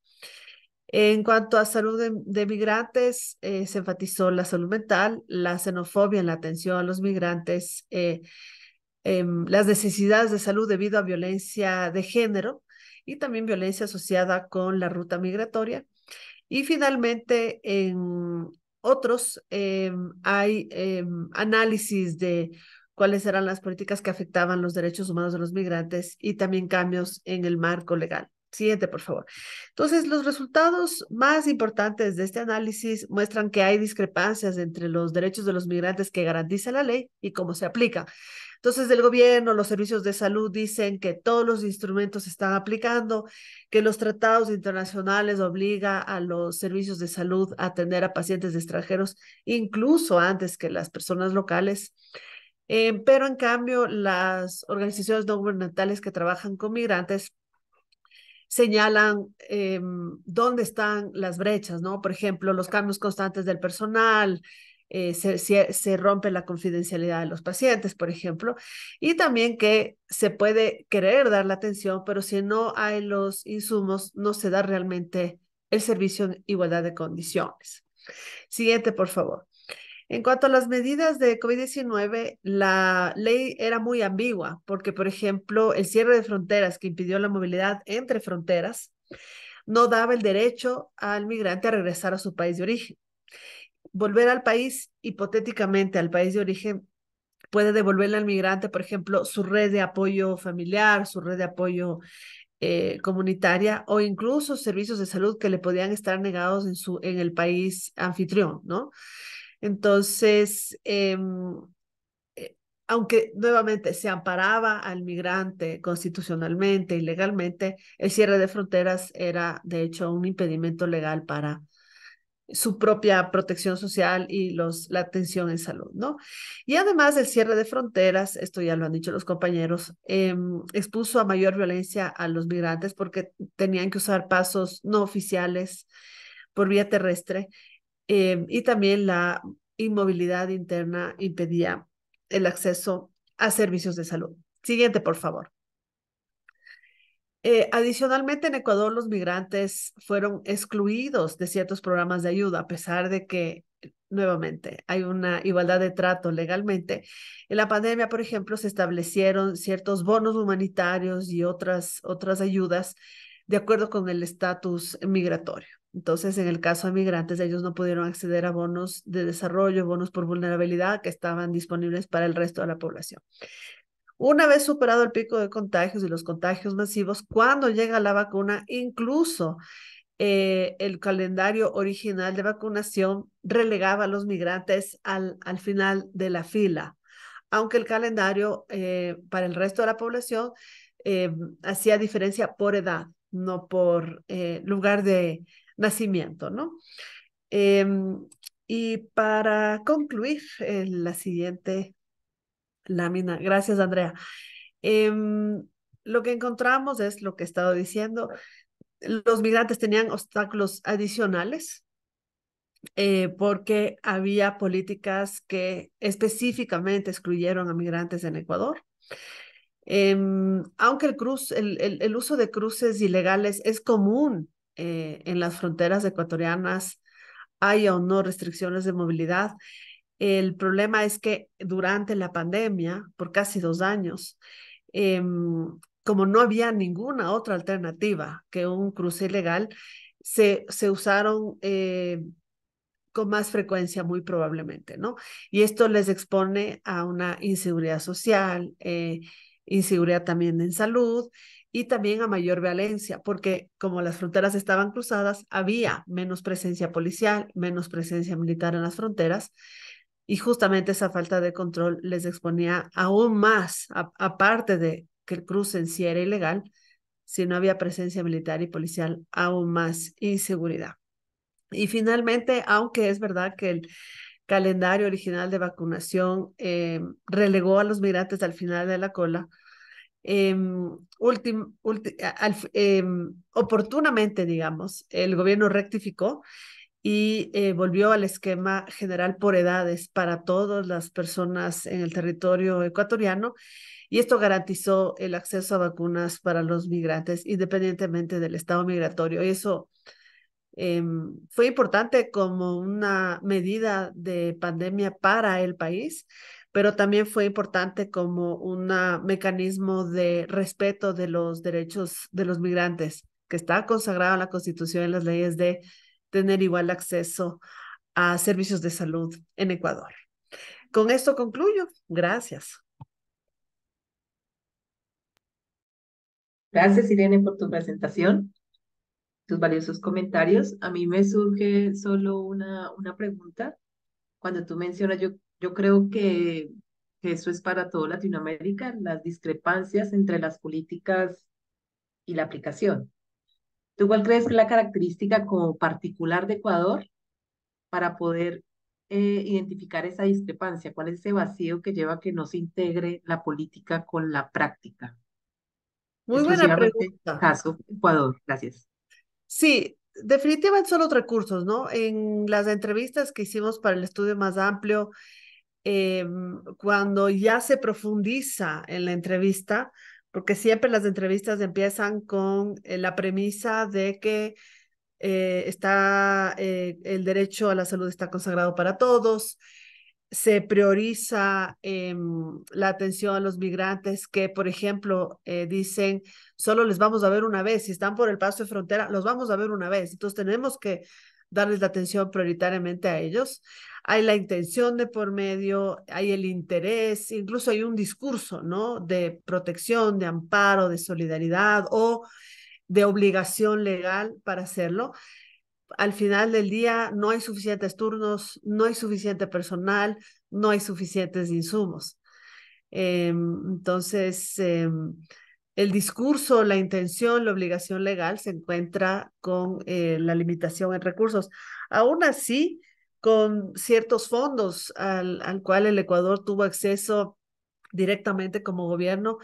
En cuanto a salud de, migrantes, eh, se enfatizó la salud mental, la xenofobia en la atención a los migrantes, eh, em, las necesidades de salud debido a violencia de género y también violencia asociada con la ruta migratoria. Y finalmente, en otros em, hay em, análisis de cuáles eran las políticas que afectaban los derechos humanos de los migrantes y también cambios en el marco legal. Siguiente, por favor. Entonces, los resultados más importantes de este análisis muestran que hay discrepancias entre los derechos de los migrantes que garantiza la ley y cómo se aplica. Entonces, del gobierno, los servicios de salud dicen que todos los instrumentos se están aplicando, que los tratados internacionales obligan a los servicios de salud a atender a pacientes extranjeros incluso antes que las personas locales. Eh, pero en cambio, las organizaciones no gubernamentales que trabajan con migrantes señalan em, dónde están las brechas, ¿no? Por ejemplo, los cambios constantes del personal, eh, se, rompe la confidencialidad de los pacientes, por ejemplo, y también que se puede querer dar la atención, pero si no hay los insumos, no se da realmente el servicio en igualdad de condiciones. Siguiente, por favor. En cuanto a las medidas de COVID-19, la ley era muy ambigua, porque, por ejemplo, el cierre de fronteras que impidió la movilidad entre fronteras no daba el derecho al migrante a regresar a su país de origen. Volver al país, hipotéticamente al país de origen, puede devolverle al migrante, por ejemplo, su red de apoyo familiar, su red de apoyo eh, comunitaria o incluso servicios de salud que le podían estar negados en, su, en el país anfitrión, ¿no? Entonces, em, eh, aunque nuevamente se amparaba al migrante constitucionalmente y legalmente, el cierre de fronteras era, de hecho, un impedimento legal para su propia protección social y la atención en salud, ¿no? Y además el cierre de fronteras, esto ya lo han dicho los compañeros, em, expuso a mayor violencia a los migrantes porque tenían que usar pasos no oficiales por vía terrestre Em, y también la inmovilidad interna impedía el acceso a servicios de salud. Siguiente, por favor. Eh, adicionalmente, en Ecuador los migrantes fueron excluidos de ciertos programas de ayuda, a pesar de que, nuevamente, hay una igualdad de trato legalmente. En la pandemia, por ejemplo, se establecieron ciertos bonos humanitarios y otras, otras ayudas de acuerdo con el estatus migratorio. Entonces, en el caso de migrantes, ellos no pudieron acceder a bonos de desarrollo, bonos por vulnerabilidad que estaban disponibles para el resto de la población. Una vez superado el pico de contagios y los contagios masivos, cuando llega la vacuna, incluso eh, el calendario original de vacunación relegaba a los migrantes al, al final de la fila, aunque el calendario eh, para el resto de la población eh, hacía diferencia por edad, no por lugar de nacimiento, ¿no? Em, y para concluir eh, la siguiente lámina, gracias Andrea, em, lo que encontramos es lo que he estado diciendo, los migrantes tenían obstáculos adicionales eh, porque había políticas que específicamente excluyeron a migrantes en Ecuador. Em, aunque el, el, uso de cruces ilegales es común eh, en las fronteras ecuatorianas hay o no restricciones de movilidad. El problema es que durante la pandemia, por casi dos años, em, como no había ninguna otra alternativa que un cruce ilegal, se, usaron eh, con más frecuencia muy probablemente, ¿no? Y esto les expone a una inseguridad social, eh, inseguridad también en salud y también a mayor violencia, porque como las fronteras estaban cruzadas, había menos presencia policial, menos presencia militar en las fronteras, y justamente esa falta de control les exponía aún más, aparte de que el cruce en sí era ilegal, si no había presencia militar y policial, aún más inseguridad. Y finalmente, aunque es verdad que el calendario original de vacunación eh, relegó a los migrantes al final de la cola, Em, em, oportunamente, digamos, el gobierno rectificó y eh, volvió al esquema general por edades para todas las personas en el territorio ecuatoriano y esto garantizó el acceso a vacunas para los migrantes independientemente del estado migratorio. Y eso em, fue importante como una medida de pandemia para el país, pero también fue importante como un mecanismo de respeto de los derechos de los migrantes, que está consagrado en la Constitución y en las leyes de tener igual acceso a servicios de salud en Ecuador. Con esto concluyo. Gracias. Gracias, Irene, por tu presentación, tus valiosos comentarios. A mí me surge solo una, una pregunta. Cuando tú mencionas, yo yo creo que, eso es para toda Latinoamérica, las discrepancias entre las políticas y la aplicación. ¿Tú cuál crees que es la característica como particular de Ecuador para poder eh, identificar esa discrepancia? ¿Cuál es ese vacío que lleva a que no se integre la política con la práctica? Muy buena pregunta. Caso Ecuador, gracias. Sí, definitivamente son los recursos, ¿no? En las entrevistas que hicimos para el estudio más amplio, Em, cuando ya se profundiza en la entrevista, porque siempre las entrevistas empiezan con eh, la premisa de que eh, está eh, el derecho a la salud está consagrado para todos, se prioriza em, la atención a los migrantes que, por ejemplo, dicen, solo les vamos a ver una vez, si están por el paso de frontera, los vamos a ver una vez. Entonces tenemos que darles la atención prioritariamente a ellos. Hay la intención de por medio, hay el interés, incluso hay un discurso, ¿no? De protección, de amparo, de solidaridad o de obligación legal para hacerlo. Al final del día no hay suficientes turnos, no hay suficiente personal, no hay suficientes insumos. Em, entonces, em, el discurso, la intención, la obligación legal se encuentra con eh, la limitación en recursos. Aún así, con ciertos fondos al, cual el Ecuador tuvo acceso directamente como gobierno,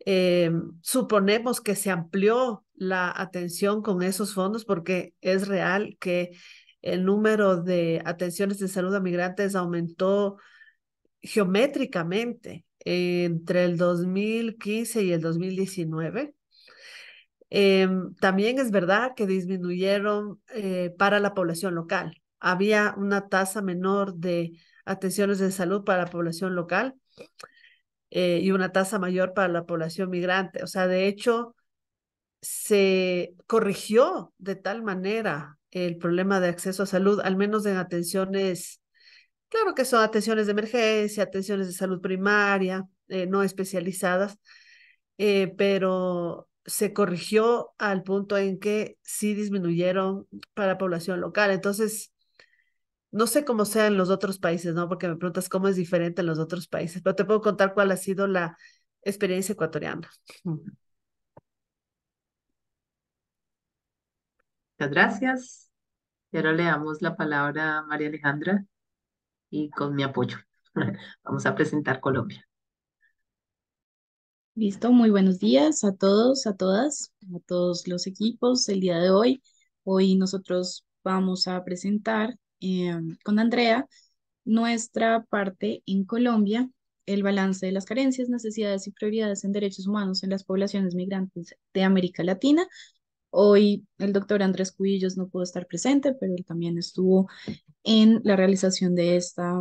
em, suponemos que se amplió la atención con esos fondos porque es real que el número de atenciones de salud a migrantes aumentó geométricamente entre el 2015 y el 2019. Em, también es verdad que disminuyeron eh, para la población local. Había una tasa menor de atenciones de salud para la población local eh, y una tasa mayor para la población migrante. O sea, de hecho, se corrigió de tal manera el problema de acceso a salud, al menos en atenciones Claro que son atenciones de emergencia, atenciones de salud primaria, eh, no especializadas, eh, pero se corrigió al punto en que sí disminuyeron para la población local. Entonces, no sé cómo sea en los otros países, ¿no? Porque me preguntas cómo es diferente en los otros países, pero te puedo contar cuál ha sido la experiencia ecuatoriana. Muchas gracias. Y ahora le damos la palabra a María Alejandra y con mi apoyo. Vamos a presentar Colombia. Listo, muy buenos días a todos, a todas, a todos los equipos el día de hoy. Hoy nosotros vamos a presentar em, con Andrea nuestra parte en Colombia, el balance de las carencias, necesidades y prioridades en derechos humanos en las poblaciones migrantes de América Latina Hoy el doctor Andrés Cuillos no pudo estar presente, pero él también estuvo en la realización de esta,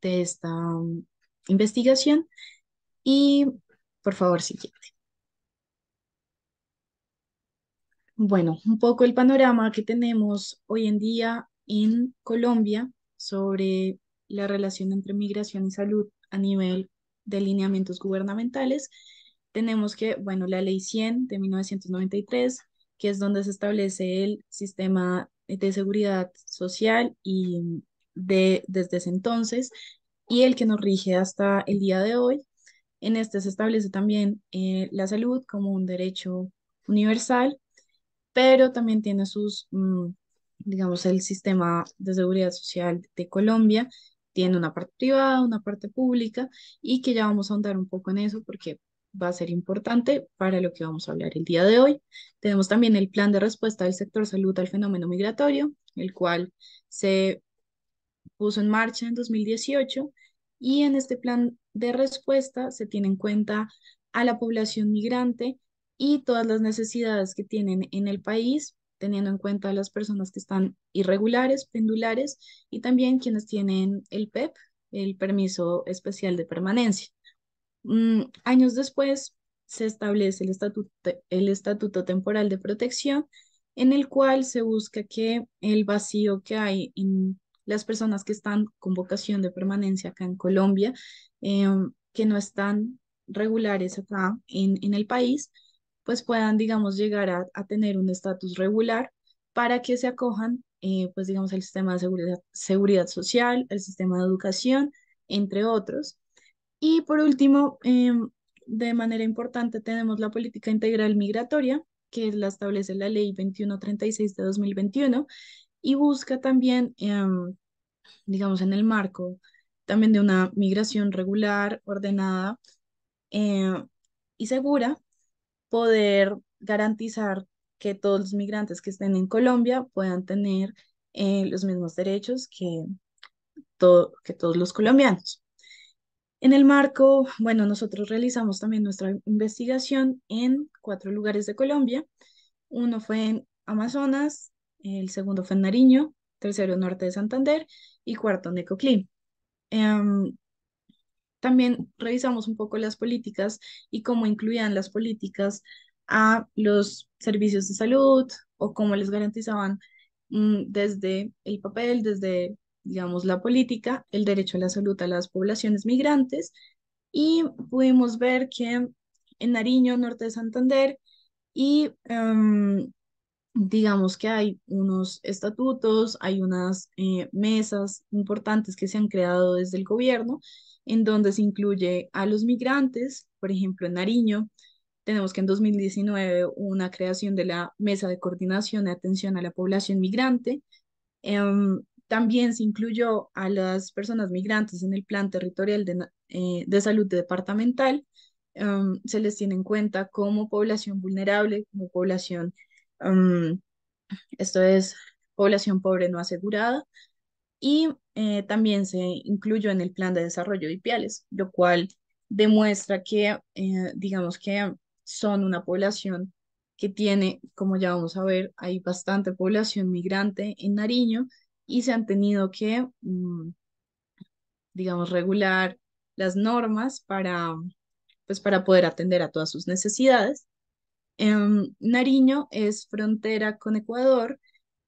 de esta um, investigación. Y por favor, siguiente. Bueno, un poco el panorama que tenemos hoy en día en Colombia sobre la relación entre migración y salud a nivel de lineamientos gubernamentales tenemos que, bueno, la ley 100 de 1993, que es donde se establece el sistema de seguridad social y de, desde ese entonces, y el que nos rige hasta el día de hoy. En este se establece también eh, la salud como un derecho universal, pero también tiene sus, mm, digamos, el sistema de seguridad social de Colombia, tiene una parte privada, una parte pública, y que ya vamos a ahondar un poco en eso porque va a ser importante para lo que vamos a hablar el día de hoy. Tenemos también el plan de respuesta del sector salud al fenómeno migratorio, el cual se puso en marcha en 2018 y en este plan de respuesta se tiene en cuenta a la población migrante y todas las necesidades que tienen en el país, teniendo en cuenta a las personas que están irregulares, pendulares y también quienes tienen el PEP, e el permiso especial de permanencia. Mm, años después se establece el estatuto, el estatuto temporal de protección en el cual se busca que el vacío que hay en las personas que están con vocación de permanencia acá en Colombia, eh, que no están regulares acá en, el país, pues puedan, digamos, llegar a, tener un estatus regular para que se acojan, eh, pues, digamos, al sistema de seguridad, seguridad social, el sistema de educación, entre otros, y por último, em, de manera importante, tenemos la política integral migratoria, que la establece la ley 2136 de 2021 y busca también, em, digamos, en el marco también de una migración regular, ordenada em, y segura, poder garantizar que todos los migrantes que estén en Colombia puedan tener eh, los mismos derechos que, que todos los colombianos. En el marco, bueno, nosotros realizamos también nuestra investigación en cuatro lugares de Colombia. Uno fue en Amazonas, el segundo fue en Nariño, tercero en norte de Santander y cuarto en Ecoclí. Em, también revisamos un poco las políticas y cómo incluían las políticas a los servicios de salud o cómo les garantizaban mm, desde el papel, desde digamos, la política, el derecho a la salud a las poblaciones migrantes y pudimos ver que en Nariño, norte de Santander, y em, digamos que hay unos estatutos, hay unas eh, mesas importantes que se han creado desde el gobierno, en donde se incluye a los migrantes, por ejemplo, en Nariño. Tenemos que en 2019 una creación de la Mesa de Coordinación de Atención a la Población Migrante. Em, también se incluyó a las personas migrantes en el plan territorial de, eh, salud departamental. Em, se les tiene en cuenta como población vulnerable, como población, em, esto es, población pobre no asegurada. Y eh, también se incluyó en el plan de desarrollo de IPIALES, lo cual demuestra que, eh, digamos que son una población que tiene, como ya vamos a ver, hay bastante población migrante en Nariño y se han tenido que, mm, digamos, regular las normas para, pues, para poder atender a todas sus necesidades. Em, Nariño es frontera con Ecuador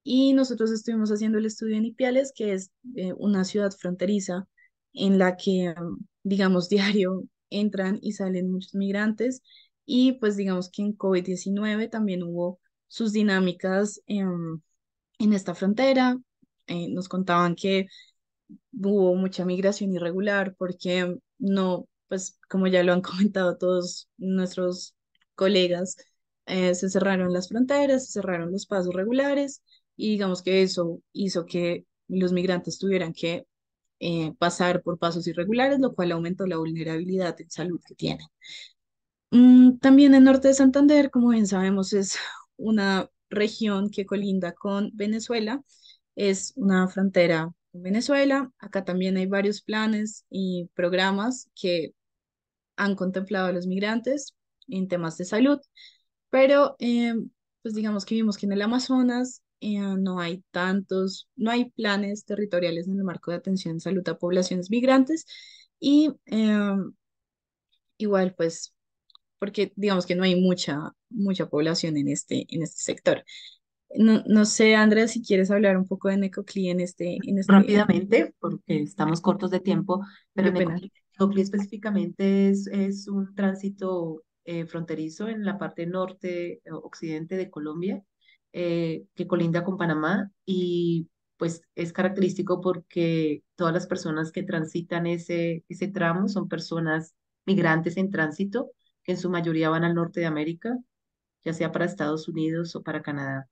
y nosotros estuvimos haciendo el estudio en Ipiales, que es eh, una ciudad fronteriza en la que, em, digamos, diario entran y salen muchos migrantes y pues digamos que en COVID-19 también hubo sus dinámicas em, en esta frontera, eh, nos contaban que hubo mucha migración irregular porque no, pues como ya lo han comentado todos nuestros colegas, eh, se cerraron las fronteras, se cerraron los pasos regulares y digamos que eso hizo que los migrantes tuvieran que eh, pasar por pasos irregulares, lo cual aumentó la vulnerabilidad en salud que tienen. Mm, también el norte de Santander, como bien sabemos, es una región que colinda con Venezuela es una frontera con Venezuela. Acá también hay varios planes y programas que han contemplado a los migrantes en temas de salud, pero eh, pues digamos que vimos que en el Amazonas eh, no hay tantos, no hay planes territoriales en el marco de atención salud a poblaciones migrantes y eh, igual pues porque digamos que no hay mucha, mucha población en este, en este sector. No, sé, Andrea, si quieres hablar un poco de Necocli en este, en este Rápidamente, porque estamos cortos de tiempo, pero Necocli, específicamente es, es un tránsito eh, fronterizo en la parte norte eh, occidente de Colombia, eh, que colinda con Panamá y pues es característico porque todas las personas que transitan ese, ese tramo son personas migrantes en tránsito, que en su mayoría van al norte de América, ya sea para Estados Unidos o para Canadá.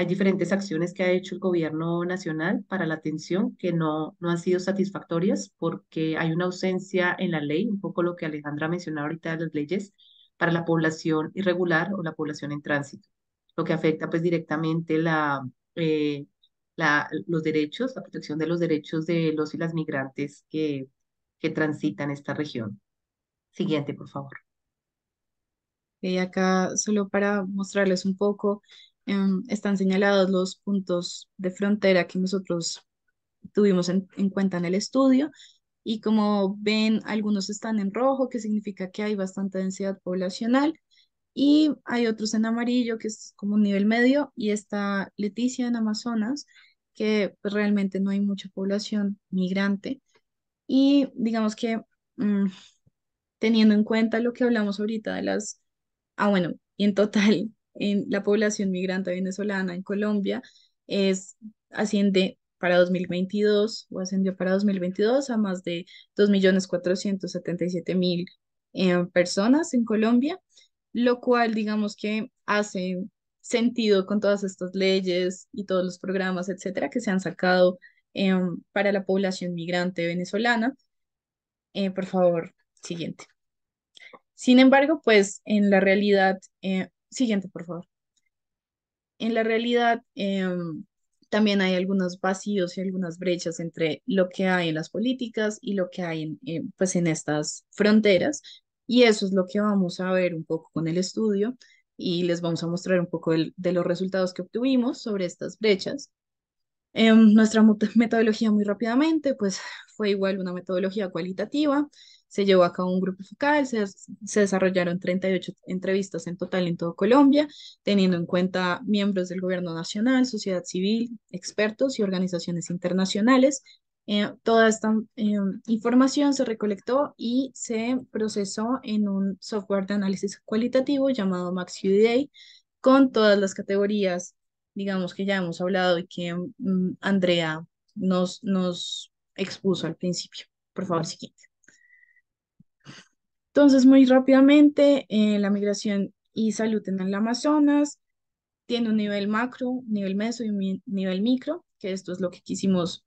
Hay diferentes acciones que ha hecho el gobierno nacional para la atención que no, no han sido satisfactorias porque hay una ausencia en la ley, un poco lo que Alejandra mencionó ahorita de las leyes, para la población irregular o la población en tránsito, lo que afecta pues directamente la, eh, la, los derechos, la protección de los derechos de los y las migrantes que, que transitan esta región. Siguiente, por favor. Y eh, acá solo para mostrarles un poco Em, están señalados los puntos de frontera que nosotros tuvimos en, cuenta en el estudio. Y como ven, algunos están en rojo, que significa que hay bastante densidad poblacional. Y hay otros en amarillo, que es como un nivel medio. Y está Leticia en Amazonas, que pues realmente no hay mucha población migrante. Y digamos que mm, teniendo en cuenta lo que hablamos ahorita de las... Ah, bueno, y en total en la población migrante venezolana en Colombia es, asciende para 2022 o ascendió para 2022 a más de 2.477.000 eh, personas en Colombia, lo cual digamos que hace sentido con todas estas leyes y todos los programas, etcétera, que se han sacado eh, para la población migrante venezolana. Eh, por favor, siguiente. Sin embargo, pues en la realidad Siguiente, por favor. En la realidad, em, también hay algunos vacíos y algunas brechas entre lo que hay en las políticas y lo que hay en, pues en estas fronteras. Y eso es lo que vamos a ver un poco con el estudio y les vamos a mostrar un poco de los resultados que obtuvimos sobre estas brechas. Em, nuestra metodología muy rápidamente, pues fue igual una metodología cualitativa se llevó a cabo un grupo focal, se, desarrollaron 38 entrevistas en total en todo Colombia, teniendo en cuenta miembros del gobierno nacional, sociedad civil, expertos y organizaciones internacionales. Eh, toda esta em, información se recolectó y se procesó en un software de análisis cualitativo llamado MaxQDA, con todas las categorías, digamos, que ya hemos hablado y que mm, Andrea nos, nos expuso al principio. Por favor, siguiente. Entonces, muy rápidamente, eh, la migración y salud en el Amazonas tiene un nivel macro, nivel meso y un nivel micro, que esto es lo que quisimos,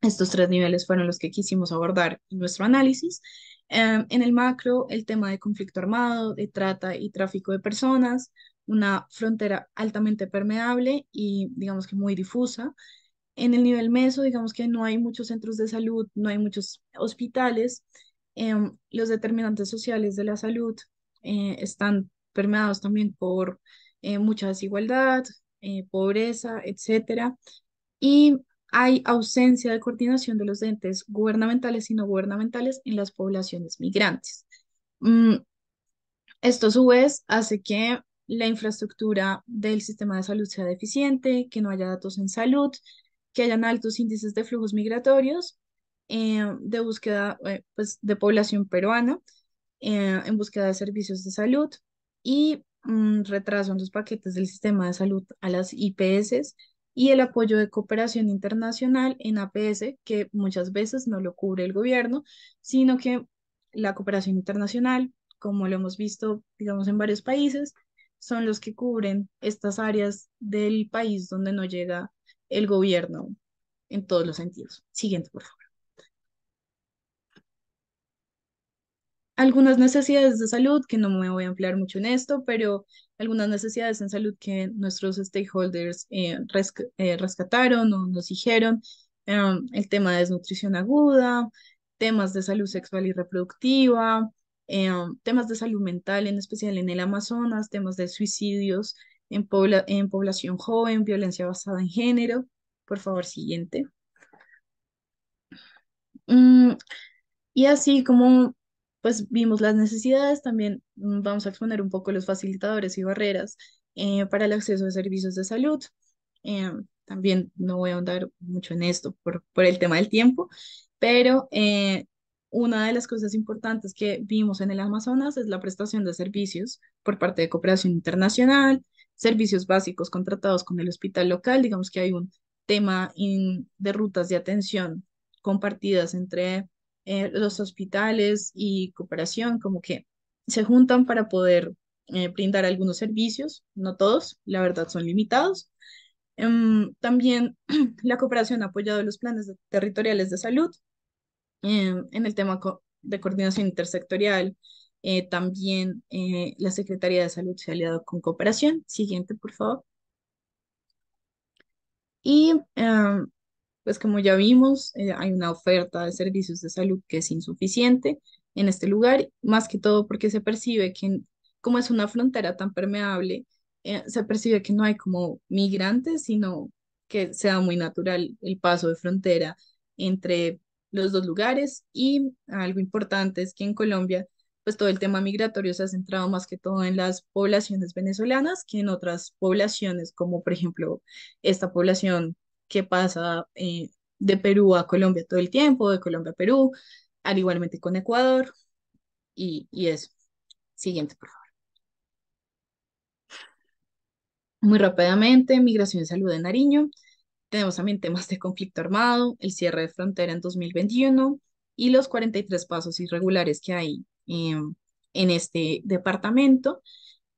estos tres niveles fueron los que quisimos abordar en nuestro análisis. Em, en el macro, el tema de conflicto armado, de trata y tráfico de personas, una frontera altamente permeable y digamos que muy difusa. En el nivel meso, digamos que no hay muchos centros de salud, no hay muchos hospitales Em, los determinantes sociales de la salud eh, están permeados también por eh, mucha desigualdad, eh, pobreza, etc. Y hay ausencia de coordinación de los entes gubernamentales y no gubernamentales en las poblaciones migrantes. Mm, esto a su vez hace que la infraestructura del sistema de salud sea deficiente, que no haya datos en salud, que hayan altos índices de flujos migratorios eh, de búsqueda eh, pues, de población peruana, eh, en búsqueda de servicios de salud y mm, retraso en los paquetes del sistema de salud a las IPS y el apoyo de cooperación internacional en APS, que muchas veces no lo cubre el gobierno, sino que la cooperación internacional, como lo hemos visto, digamos, en varios países, son los que cubren estas áreas del país donde no llega el gobierno en todos los sentidos. Siguiente, por favor. algunas necesidades de salud, que no me voy a ampliar mucho en esto, pero algunas necesidades en salud que nuestros stakeholders eh, eh, rescataron o nos dijeron, eh, el tema de desnutrición aguda, temas de salud sexual y reproductiva, temas de salud mental, en especial en el Amazonas, temas de suicidios en, población joven, violencia basada en género. Por favor, siguiente. Mm, y así como pues vimos las necesidades, también mm, vamos a exponer un poco los facilitadores y barreras eh, para el acceso a servicios de salud. Eh, también no voy a ahondar mucho en esto por, por el tema del tiempo, pero eh, una de las cosas importantes que vimos en el Amazonas es la prestación de servicios por parte de cooperación internacional, servicios básicos contratados con el hospital local, digamos que hay un tema de rutas de atención compartidas entre eh, los hospitales y cooperación como que se juntan para poder eh, brindar algunos servicios, no todos, la verdad son limitados. Em, también la cooperación ha apoyado los planes territoriales de salud em, en el tema de coordinación intersectorial. Eh, también la Secretaría de Salud se ha aliado con cooperación. Siguiente, por favor. Y em, pues como ya vimos, eh, hay una oferta de servicios de salud que es insuficiente en este lugar, más que todo porque se percibe que como es una frontera tan permeable, eh, se percibe que no hay como migrantes, sino que sea muy natural el paso de frontera entre los dos lugares y algo importante es que en Colombia pues todo el tema migratorio se ha centrado más que todo en las poblaciones venezolanas que en otras poblaciones como por ejemplo esta población que pasa eh, de Perú a Colombia todo el tiempo, de Colombia a Perú, al igualmente con Ecuador, y, y eso. Siguiente, por favor. Muy rápidamente, migración y salud en Nariño. Tenemos también temas de conflicto armado, el cierre de frontera en 2021 y los 43 pasos irregulares que hay eh, en este departamento.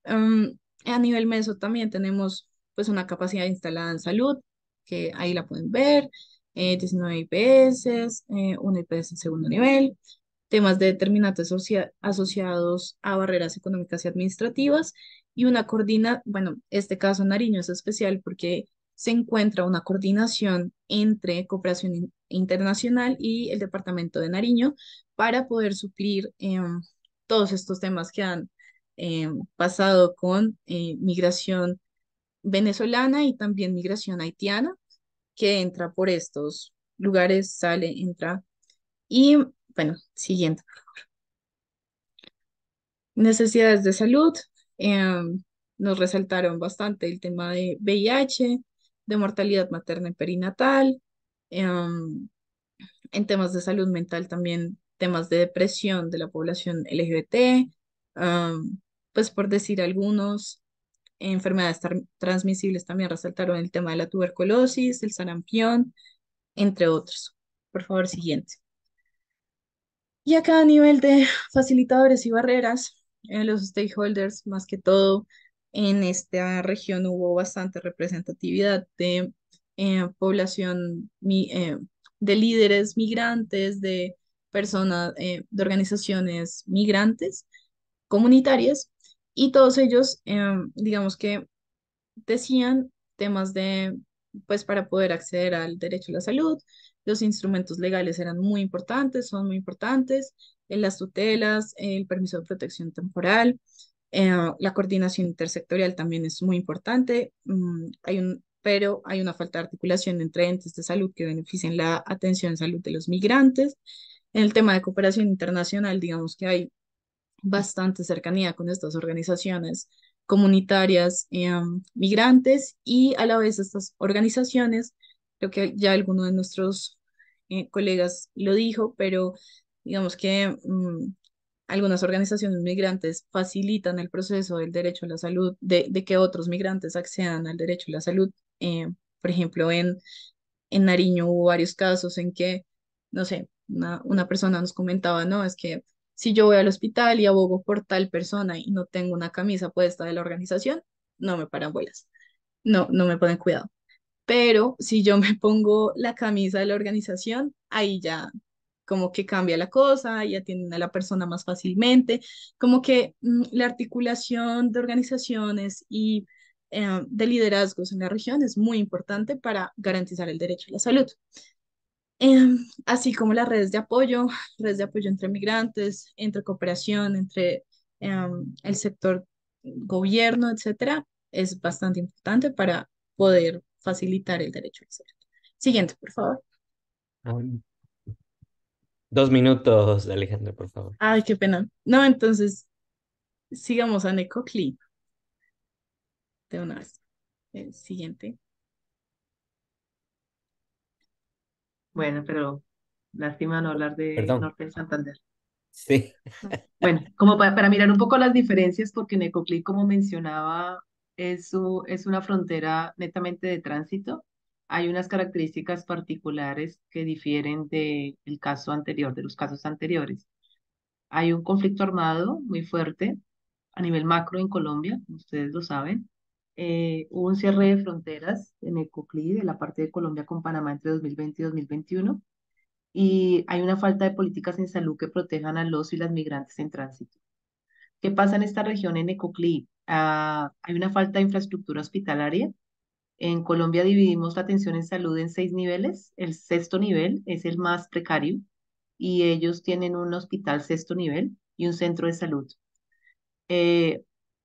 Mm, a nivel meso también tenemos pues una capacidad instalada en salud, que ahí la pueden ver, 19 eh, IPS, eh, un IPS en segundo nivel, temas de determinantes asociados a barreras económicas y administrativas y una coordina, bueno, este caso Nariño es especial porque se encuentra una coordinación entre cooperación internacional y el departamento de Nariño para poder suplir em, todos estos temas que han em, pasado con eh, migración venezolana y también migración haitiana, que entra por estos lugares, sale, entra. Y bueno, siguiente, Necesidades de salud. Em, nos resaltaron bastante el tema de VIH, de mortalidad materna y perinatal. Em, en temas de salud mental también temas de depresión de la población LGBT, em, pues por decir algunos, enfermedades transmisibles también resaltaron el tema de la tuberculosis, el sarampión, entre otros. Por favor, siguiente. Y acá a nivel de facilitadores y barreras, en eh, los stakeholders más que todo, en esta región hubo bastante representatividad de eh, población, eh, de líderes migrantes, de personas, de organizaciones migrantes comunitarias y todos ellos, em, digamos que decían temas de, pues para poder acceder al derecho a la salud, los instrumentos legales eran muy importantes, son muy importantes, en eh, las tutelas, el permiso de protección temporal, eh, la coordinación intersectorial también es muy importante, mm, hay un, pero hay una falta de articulación entre entes de salud que beneficien la atención salud de los migrantes. En el tema de cooperación internacional, digamos que hay bastante cercanía con estas organizaciones comunitarias em, migrantes y a la vez estas organizaciones, creo que ya alguno de nuestros eh, colegas lo dijo, pero digamos que mm, algunas organizaciones migrantes facilitan el proceso del derecho a la salud, de, que otros migrantes accedan al derecho a la salud. Eh, por ejemplo, en, en Nariño hubo varios casos en que, no sé, una, una persona nos comentaba, no, es que si yo voy al hospital y abogo por tal persona y no tengo una camisa puesta de la organización, no me paran bolas, no, no me ponen cuidado. Pero si yo me pongo la camisa de la organización, ahí ya como que cambia la cosa ya tienen a la persona más fácilmente, como que mm, la articulación de organizaciones y eh, de liderazgos en la región es muy importante para garantizar el derecho a la salud. Em, así como las redes de apoyo, redes de apoyo entre migrantes, entre cooperación, entre em, el sector gobierno, etcétera, es bastante importante para poder facilitar el derecho al ser. Siguiente, por favor. Dos minutos, Alejandro, por favor. Ay, qué pena. No, entonces, sigamos a Necocli. De una vez. El siguiente. Bueno, pero lástima no hablar de Norte de Santander. Sí. Bueno, como para, mirar un poco las diferencias, porque Necoclí, como mencionaba, es, su es una frontera netamente de tránsito. Hay unas características particulares que difieren del el caso anterior, de los casos anteriores. Hay un conflicto armado muy fuerte a nivel macro en Colombia, ustedes lo saben. Eh, hubo un cierre de fronteras en el de la parte de Colombia con Panamá entre 2020 y 2021, y hay una falta de políticas en salud que protejan a los y las migrantes en tránsito. ¿Qué pasa en esta región en Ecoclí? Ah, hay una falta de infraestructura hospitalaria. En Colombia dividimos la atención en salud en seis niveles. El sexto nivel es el más precario y ellos tienen un hospital sexto nivel y un centro de salud. Eh,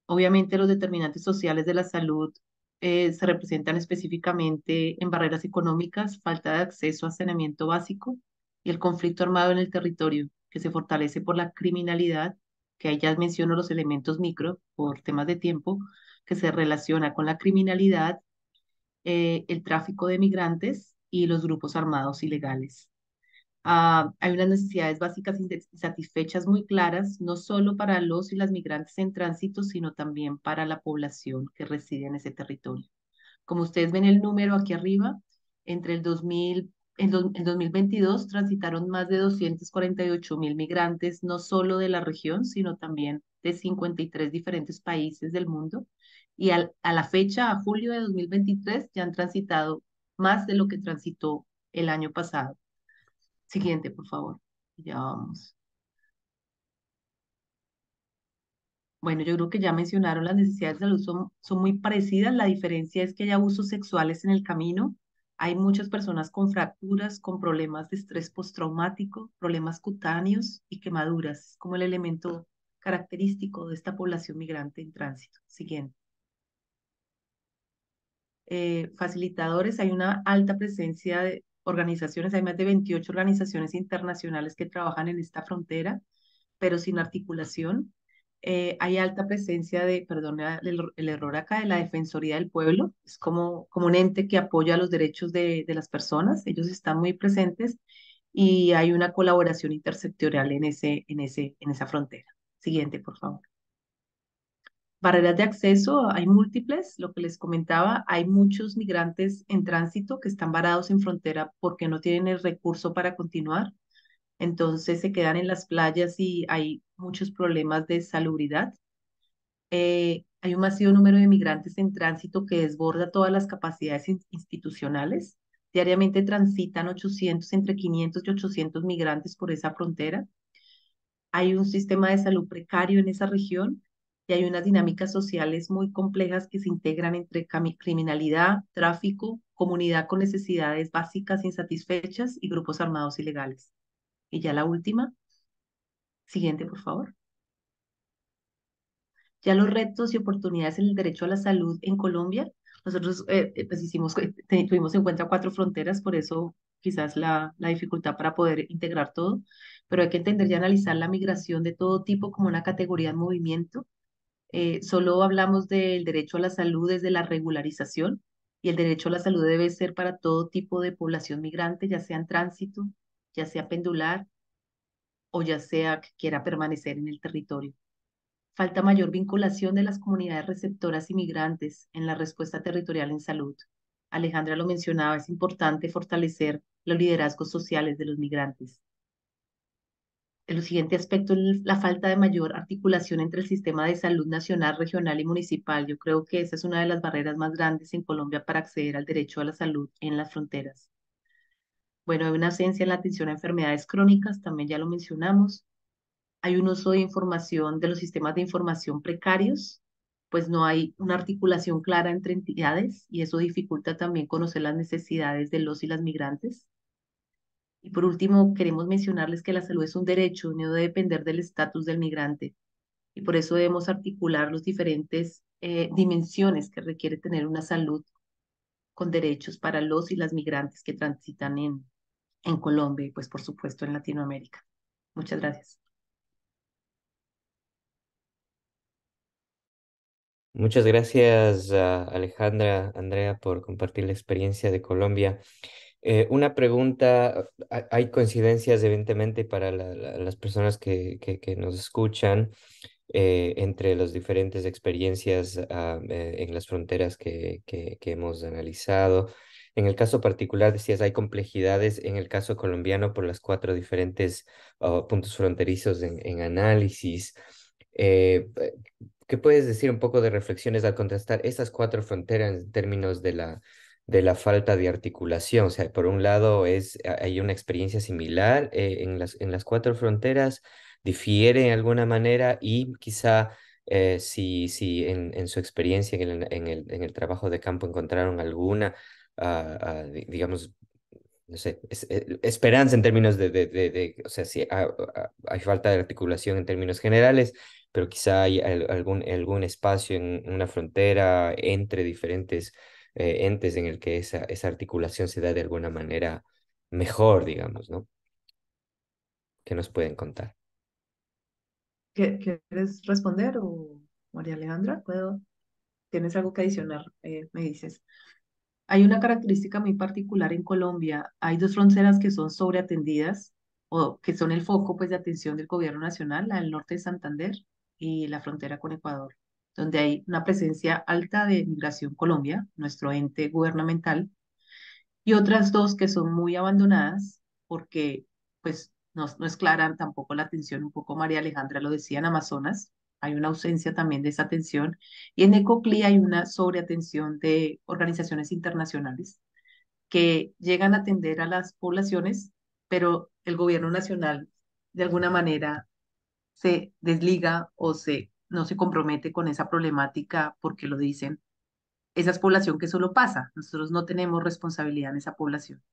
Obviamente los determinantes sociales de la salud eh, se representan específicamente en barreras económicas, falta de acceso a saneamiento básico y el conflicto armado en el territorio, que se fortalece por la criminalidad, que ahí ya menciono los elementos micro por temas de tiempo, que se relaciona con la criminalidad, eh, el tráfico de migrantes y los grupos armados ilegales. Ah, hay unas necesidades básicas satisfechas muy claras, no solo para los y las migrantes en tránsito, sino también para la población que reside en ese territorio. Como ustedes ven el número aquí arriba, entre el 2000, en, 2022 transitaron más de 248 mil migrantes, no solo de la región, sino también de 53 diferentes países del mundo. Y a la fecha, a julio de 2023, ya han transitado más de lo que transitó el año pasado Siguiente, por favor. Ya vamos. Bueno, yo creo que ya mencionaron las necesidades de salud son, muy parecidas. La diferencia es que hay abusos sexuales en el camino. Hay muchas personas con fracturas, con problemas de estrés postraumático, problemas cutáneos y quemaduras, como el elemento característico de esta población migrante en tránsito. Siguiente. Eh, facilitadores, hay una alta presencia de, organizaciones, hay más de 28 organizaciones internacionales que trabajan en esta frontera, pero sin articulación. Eh, hay alta presencia de, perdón, el, error acá, de la Defensoría del Pueblo, es como, como un ente que apoya los derechos de, de las personas, ellos están muy presentes y hay una colaboración intersectorial en, ese, en, ese, en esa frontera. Siguiente, por favor. Barreras de acceso, hay múltiples, lo que les comentaba, hay muchos migrantes en tránsito que están varados en frontera porque no tienen el recurso para continuar, entonces se quedan en las playas y hay muchos problemas de salubridad. Eh, hay un masivo número de migrantes en tránsito que desborda todas las capacidades institucionales. Diariamente transitan 800, entre 500 y 800 migrantes por esa frontera. Hay un sistema de salud precario en esa región y hay unas dinámicas sociales muy complejas que se integran entre criminalidad, tráfico, comunidad con necesidades básicas insatisfechas y grupos armados ilegales. Y ya la última. Siguiente, por favor. Ya los retos y oportunidades en el derecho a la salud en Colombia. Nosotros eh, eh, pues hicimos, eh, tuvimos en cuenta cuatro fronteras, por eso quizás la, la dificultad para poder integrar todo, pero hay que entender y analizar la migración de todo tipo como una categoría de movimiento eh, solo hablamos del derecho a la salud desde la regularización y el derecho a la salud debe ser para todo tipo de población migrante, ya sea en tránsito, ya sea pendular o ya sea que quiera permanecer en el territorio. Falta mayor vinculación de las comunidades receptoras y migrantes en la respuesta territorial en salud. Alejandra lo mencionaba, es importante fortalecer los liderazgos sociales de los migrantes. El siguiente aspecto es la falta de mayor articulación entre el sistema de salud nacional, regional y municipal. Yo creo que esa es una de las barreras más grandes en Colombia para acceder al derecho a la salud en las fronteras. Bueno, hay una ausencia en la atención a enfermedades crónicas, también ya lo mencionamos. Hay un uso de información de los sistemas de información precarios, pues no hay una articulación clara entre entidades y eso dificulta también conocer las necesidades de los y las migrantes. Y por último, queremos mencionarles que la salud es un derecho, no debe depender del estatus del migrante. Y por eso debemos articular las diferentes eh, dimensiones que requiere tener una salud con derechos para los y las migrantes que transitan en, en Colombia y pues por supuesto en Latinoamérica. Muchas gracias. Muchas gracias ah, Alejandra, Andrea, por compartir la experiencia de Colombia. Eh, una pregunta, hay coincidencias evidentemente para las personas que, que, nos escuchan eh, entre las diferentes experiencias ah, eh, en las fronteras que, que, hemos analizado. En el caso particular, decías, hay complejidades en el caso colombiano por las cuatro diferentes oh, puntos fronterizos en, análisis. ¿Qué puedes decir un poco de reflexiones al contrastar esas cuatro fronteras en términos de la de la falta de articulación. O sea, por un lado es, hay una experiencia similar eh, en, las, en las cuatro fronteras, difiere en alguna manera y quizá eh, si, si en, su experiencia en el, en, el, trabajo de campo encontraron alguna, ah, ah, digamos, no sé, eh, esperanza en términos de, de, de, o sea, si hay falta de articulación en términos generales, pero quizá hay algún, algún espacio en una frontera entre diferentes eh, entes en el que esa, articulación se da de alguna manera mejor, digamos, ¿no? ¿Qué nos pueden contar? ¿Quieres responder o María Alejandra? ¿Puedo? ¿Tienes algo que adicionar? Eh, me dices. Hay una característica muy particular en Colombia. Hay dos fronteras que son sobreatendidas o que son el foco pues, de atención del gobierno nacional, la del norte de Santander y la frontera con Ecuador donde hay una presencia alta de Migración Colombia, nuestro ente gubernamental, y otras dos que son muy abandonadas porque pues no, esclaran tampoco la atención, un poco María Alejandra lo decía en Amazonas, hay una ausencia también de esa atención, y en ECOCLI hay una sobreatención de organizaciones internacionales que llegan a atender a las poblaciones, pero el gobierno nacional de alguna manera se desliga o se no se compromete con esa problemática porque lo dicen, esa es población que solo pasa, nosotros no tenemos responsabilidad en esa población.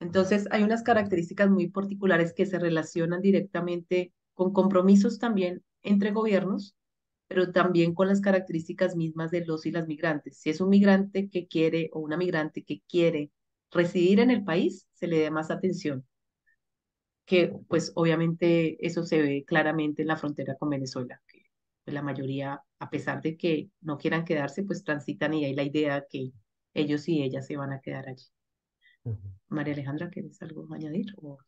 Entonces, hay unas características muy particulares que se relacionan directamente con compromisos también entre gobiernos, pero también con las características mismas de los y las migrantes. Si es un migrante que quiere o una migrante que quiere residir en el país, se le da más atención, que pues obviamente eso se ve claramente en la frontera con Venezuela, pues la mayoría, a pesar de que no quieran quedarse, pues transitan y hay la idea que ellos y ellas se van a quedar allí. María Alejandra, ¿quieres algo añadir? O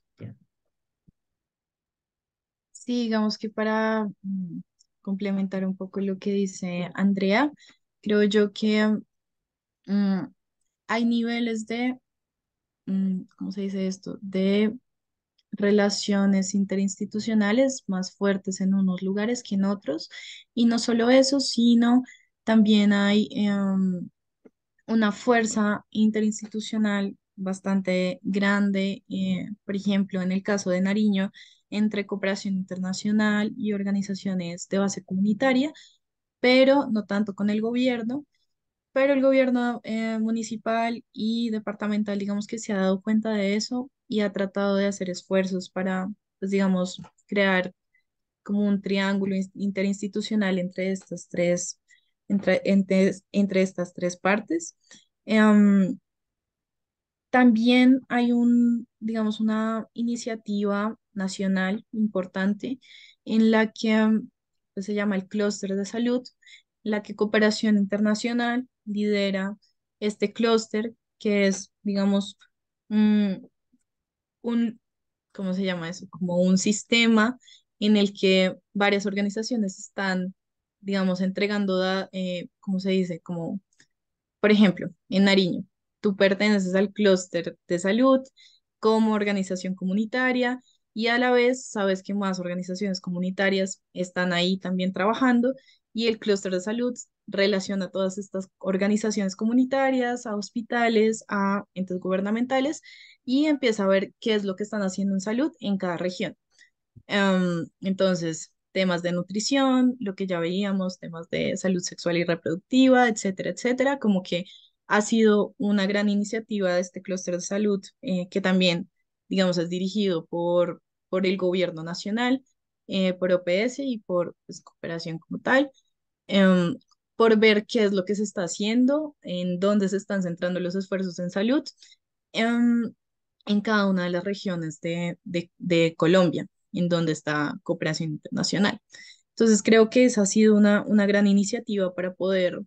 Sí, digamos que para mm, complementar un poco lo que dice Andrea, creo yo que mm, hay niveles de, mm, ¿cómo se dice esto? De relaciones interinstitucionales más fuertes en unos lugares que en otros. Y no solo eso, sino también hay em, una fuerza interinstitucional bastante grande, eh, por ejemplo, en el caso de Nariño, entre cooperación internacional y organizaciones de base comunitaria, pero no tanto con el gobierno, pero el gobierno eh, municipal y departamental, digamos que se ha dado cuenta de eso y ha tratado de hacer esfuerzos para, pues, digamos, crear como un triángulo interinstitucional entre estas tres, entre, entre, estas tres partes. Em, también hay un, digamos, una iniciativa nacional importante en la que pues, se llama el clúster de salud, la que Cooperación Internacional lidera este clúster, que es, digamos, un, ¿cómo se llama eso? Como un sistema en el que varias organizaciones están, digamos, entregando, eh, ¿cómo se dice? Como, por ejemplo, en Nariño, tú perteneces al clúster de salud como organización comunitaria y a la vez sabes que más organizaciones comunitarias están ahí también trabajando y el clúster de salud relaciona todas estas organizaciones comunitarias, a hospitales, a entes gubernamentales y empieza a ver qué es lo que están haciendo en salud en cada región. Em, entonces, temas de nutrición, lo que ya veíamos, temas de salud sexual y reproductiva, etcétera, etcétera, como que ha sido una gran iniciativa de este clúster de salud eh, que también, digamos, es dirigido por, por el gobierno nacional, eh, por OPS y por pues, cooperación como tal, em, por ver qué es lo que se está haciendo, en dónde se están centrando los esfuerzos en salud. Em, en cada una de las regiones de, Colombia, en donde está cooperación internacional. Entonces creo que esa ha sido una, una gran iniciativa para poder,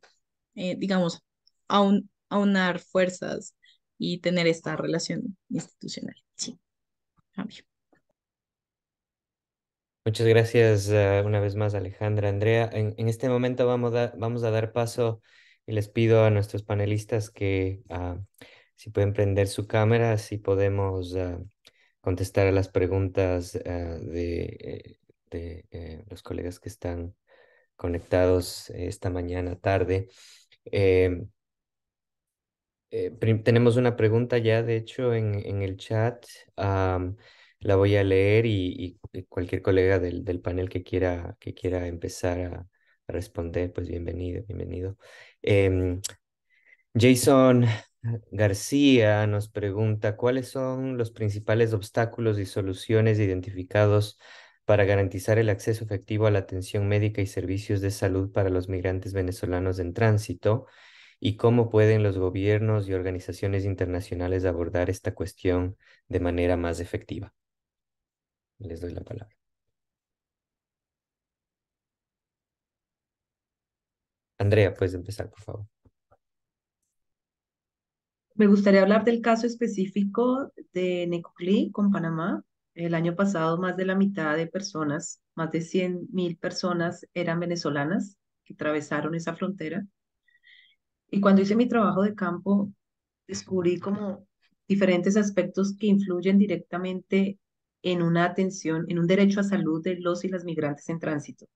eh, digamos, aunar fuerzas y tener esta relación institucional. Sí, cambio. Muchas gracias eh, una vez más, Alejandra. Andrea, en, este momento vamos, vamos a dar paso y les pido a nuestros panelistas que ah, si pueden prender su cámara, si podemos ah, contestar a las preguntas ah, de, eh, eh, los colegas que están conectados eh, esta mañana tarde. tenemos una pregunta ya, de hecho, en, en el chat. la voy a leer y, cualquier colega del, panel que quiera, que quiera empezar a, responder, pues bienvenido, bienvenido. Em, Jason García nos pregunta, ¿cuáles son los principales obstáculos y soluciones identificados para garantizar el acceso efectivo a la atención médica y servicios de salud para los migrantes venezolanos en tránsito? ¿Y cómo pueden los gobiernos y organizaciones internacionales abordar esta cuestión de manera más efectiva? Les doy la palabra. Andrea, puedes empezar, por favor. Me gustaría hablar del caso específico de Necoclí con Panamá. El año pasado más de la mitad de personas, más de 100.000 personas eran venezolanas que atravesaron esa frontera. Y cuando hice mi trabajo de campo, descubrí como diferentes aspectos que influyen directamente en una atención, en un derecho a salud de los y las migrantes en tránsito.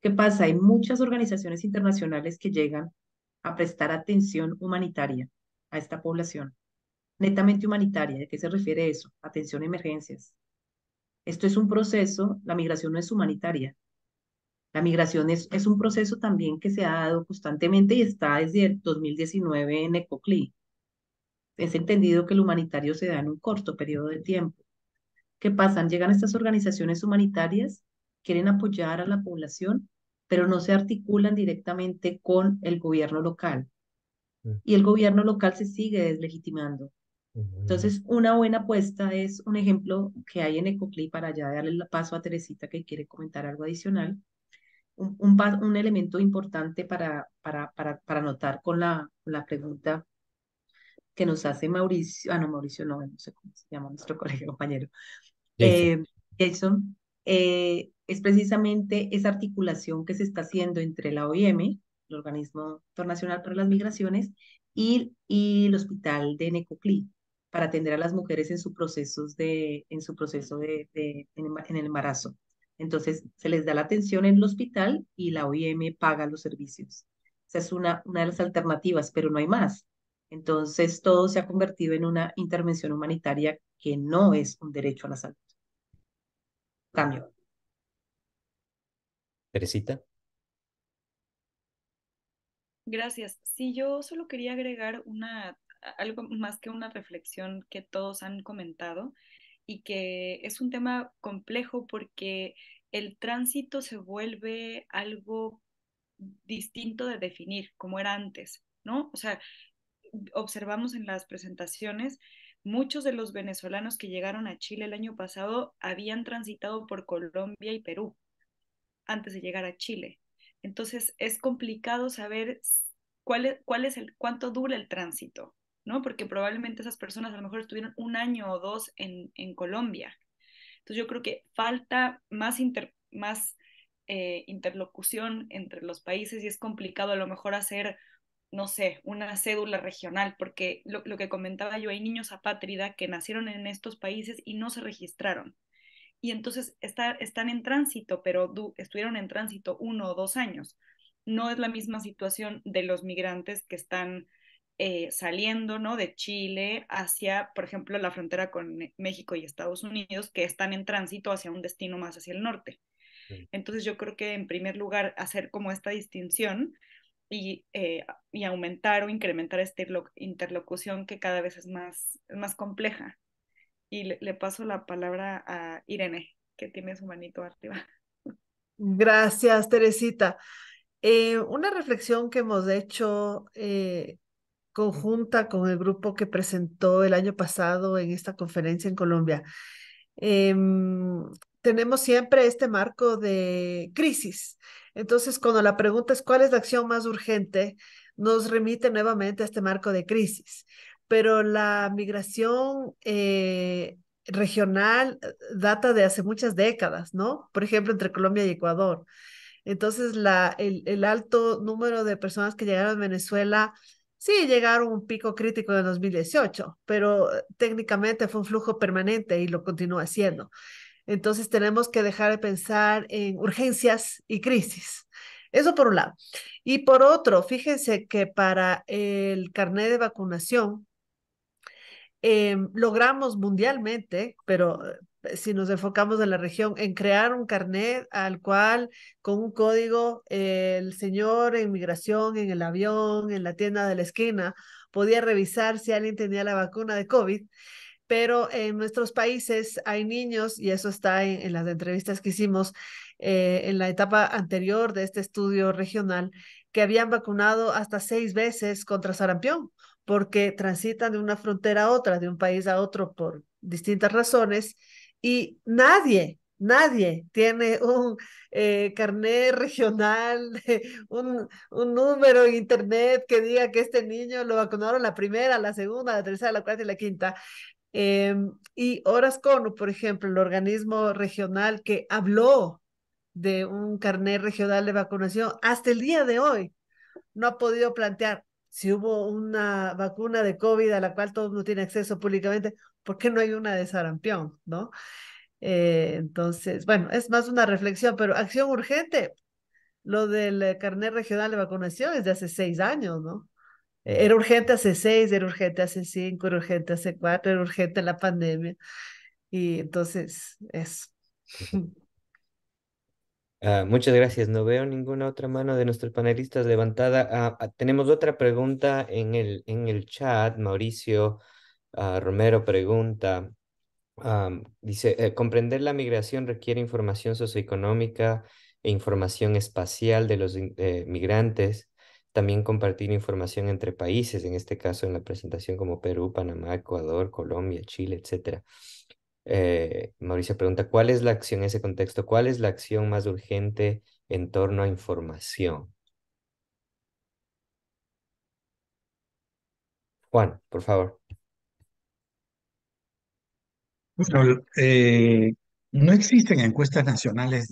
¿Qué pasa? Hay muchas organizaciones internacionales que llegan a prestar atención humanitaria a esta población. Netamente humanitaria, ¿de qué se refiere eso? Atención a emergencias. Esto es un proceso, la migración no es humanitaria. La migración es, un proceso también que se ha dado constantemente y está desde el 2019 en ECOCLI. Es entendido que el humanitario se da en un corto periodo de tiempo. ¿Qué pasan? Llegan estas organizaciones humanitarias, quieren apoyar a la población, pero no se articulan directamente con el gobierno local y el gobierno local se sigue deslegitimando. Entonces, una buena apuesta es un ejemplo que hay en Ecocli para ya darle el paso a Teresita que quiere comentar algo adicional. Un, un, elemento importante para, para, para, para notar con la, la pregunta que nos hace Mauricio, ah, no, Mauricio no, no sé cómo se llama nuestro colega compañero, Jason, eh, eh, es precisamente esa articulación que se está haciendo entre la OIM el Organismo Internacional para las Migraciones, y, el Hospital de Necoclí, para atender a las mujeres en su, de, en su proceso de, en el embarazo. Entonces, se les da la atención en el hospital y la OIM paga los servicios. Esa es una, una de las alternativas, pero no hay más. Entonces, todo se ha convertido en una intervención humanitaria que no es un derecho a la salud. Cambio. Teresita. Gracias. Sí, yo solo quería agregar una, algo más que una reflexión que todos han comentado y que es un tema complejo porque el tránsito se vuelve algo distinto de definir como era antes, ¿no? O sea, observamos en las presentaciones, muchos de los venezolanos que llegaron a Chile el año pasado habían transitado por Colombia y Perú antes de llegar a Chile. Entonces es complicado saber e, cuál es, el, cuánto dura el tránsito, ¿no? Porque probablemente esas personas a lo mejor estuvieron un año o dos en, Colombia. Entonces yo creo que falta más, eh, interlocución entre los países y es complicado a lo mejor hacer, no sé, una cédula regional, porque lo, lo que comentaba yo, hay niños apátrida que nacieron en estos países y no se registraron y entonces están en tránsito, pero estuvieron en tránsito uno o dos años. No es la misma situación de los migrantes que están eh, saliendo ¿no? de Chile hacia, por ejemplo, la frontera con eh, México y Estados Unidos, que están en tránsito hacia un destino más hacia el norte. Entonces yo creo que en primer lugar hacer como esta distinción y, eh, aumentar o incrementar esta interlocución que cada vez es más, más compleja y le, paso la palabra a Irene, que tiene su manito arriba. Gracias, Teresita. Eh, una reflexión que hemos hecho eh, conjunta con el grupo que presentó el año pasado en esta conferencia en Colombia. Em, tenemos siempre este marco de crisis. Entonces, cuando la pregunta es cuál es la acción más urgente, nos remite nuevamente a este marco de crisis pero la migración eh, regional eh, data de hace muchas décadas, ¿no? Por ejemplo, entre Colombia y Ecuador. Entonces, la, el, el, alto número de personas que llegaron a Venezuela, sí, llegaron a un pico crítico en 2018, pero eh, técnicamente fue un flujo permanente y lo continúa haciendo. Entonces, tenemos que dejar de pensar en urgencias y crisis. Eso por un lado. Y por otro, fíjense que para el carnet de vacunación, Em, logramos mundialmente, pero eh, si nos enfocamos en la región, en crear un carnet al cual con un código el señor en migración, en el avión, en la tienda de la esquina, podía revisar si alguien tenía la vacuna de COVID. Pero en nuestros países hay niños, y eso está en, las entrevistas que hicimos eh, en la etapa anterior de este estudio regional, que habían vacunado hasta seis veces contra sarampión porque transitan de una frontera a otra, de un país a otro por distintas razones y nadie, nadie tiene un eh, carnet regional, un, número en internet que diga que este niño lo vacunaron la primera, la segunda, la tercera, la cuarta y la quinta. Em, y Horas por ejemplo, el organismo regional que habló de un carnet regional de vacunación, hasta el día de hoy no ha podido plantear si hubo una vacuna de COVID a la cual todo el mundo tiene acceso públicamente, ¿por qué no hay una de sarampión? ¿No? Eh, entonces, bueno, es más una reflexión, pero acción urgente. Lo del eh, carnet regional de vacunación es de hace seis años, ¿no? Eh, era urgente hace seis, era urgente hace cinco, era urgente hace cuatro, era urgente la pandemia. Y entonces, es... Ah, muchas gracias. No veo ninguna otra mano de nuestros panelistas levantada. Ah, ah, tenemos otra pregunta en el, en el chat. Mauricio Romero pregunta, dice, eh, comprender la migración requiere información socioeconómica e información espacial de los eh, migrantes. También compartir información entre países, en este caso en la presentación como Perú, Panamá, Ecuador, Colombia, Chile, etcétera. Eh, Mauricio pregunta, ¿cuál es la acción en ese contexto? ¿Cuál es la acción más urgente en torno a información? Juan, por favor. Eh, no existen encuestas nacionales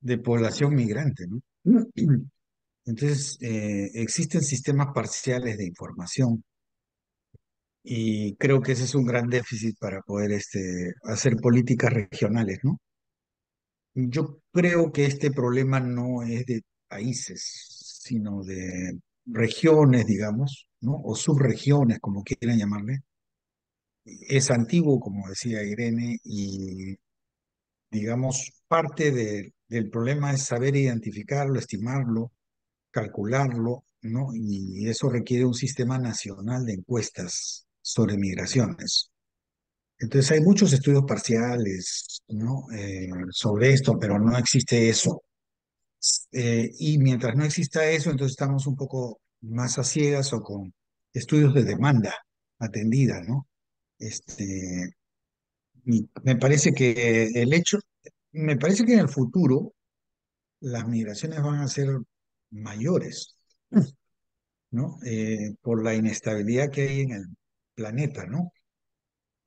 de, población migrante, ¿no? Entonces, eh, existen sistemas parciales de información y creo que ese es un gran déficit para poder este, hacer políticas regionales, ¿no? Yo creo que este problema no es de países, sino de regiones, digamos, ¿no? O subregiones, como quieran llamarle. Es antiguo, como decía Irene, y digamos, parte del problema es saber identificarlo, estimarlo, calcularlo, ¿no? Y eso requiere un sistema nacional de encuestas sobre migraciones. Entonces hay muchos estudios parciales ¿no? Eh, sobre esto, pero no existe eso. Eh, y mientras no exista eso, entonces estamos un poco más a ciegas o con estudios de demanda atendida, ¿no? Este, me parece que el hecho, me parece que en el futuro las migraciones van a ser mayores, ¿no? Eh, por la inestabilidad que hay en el planeta, ¿no?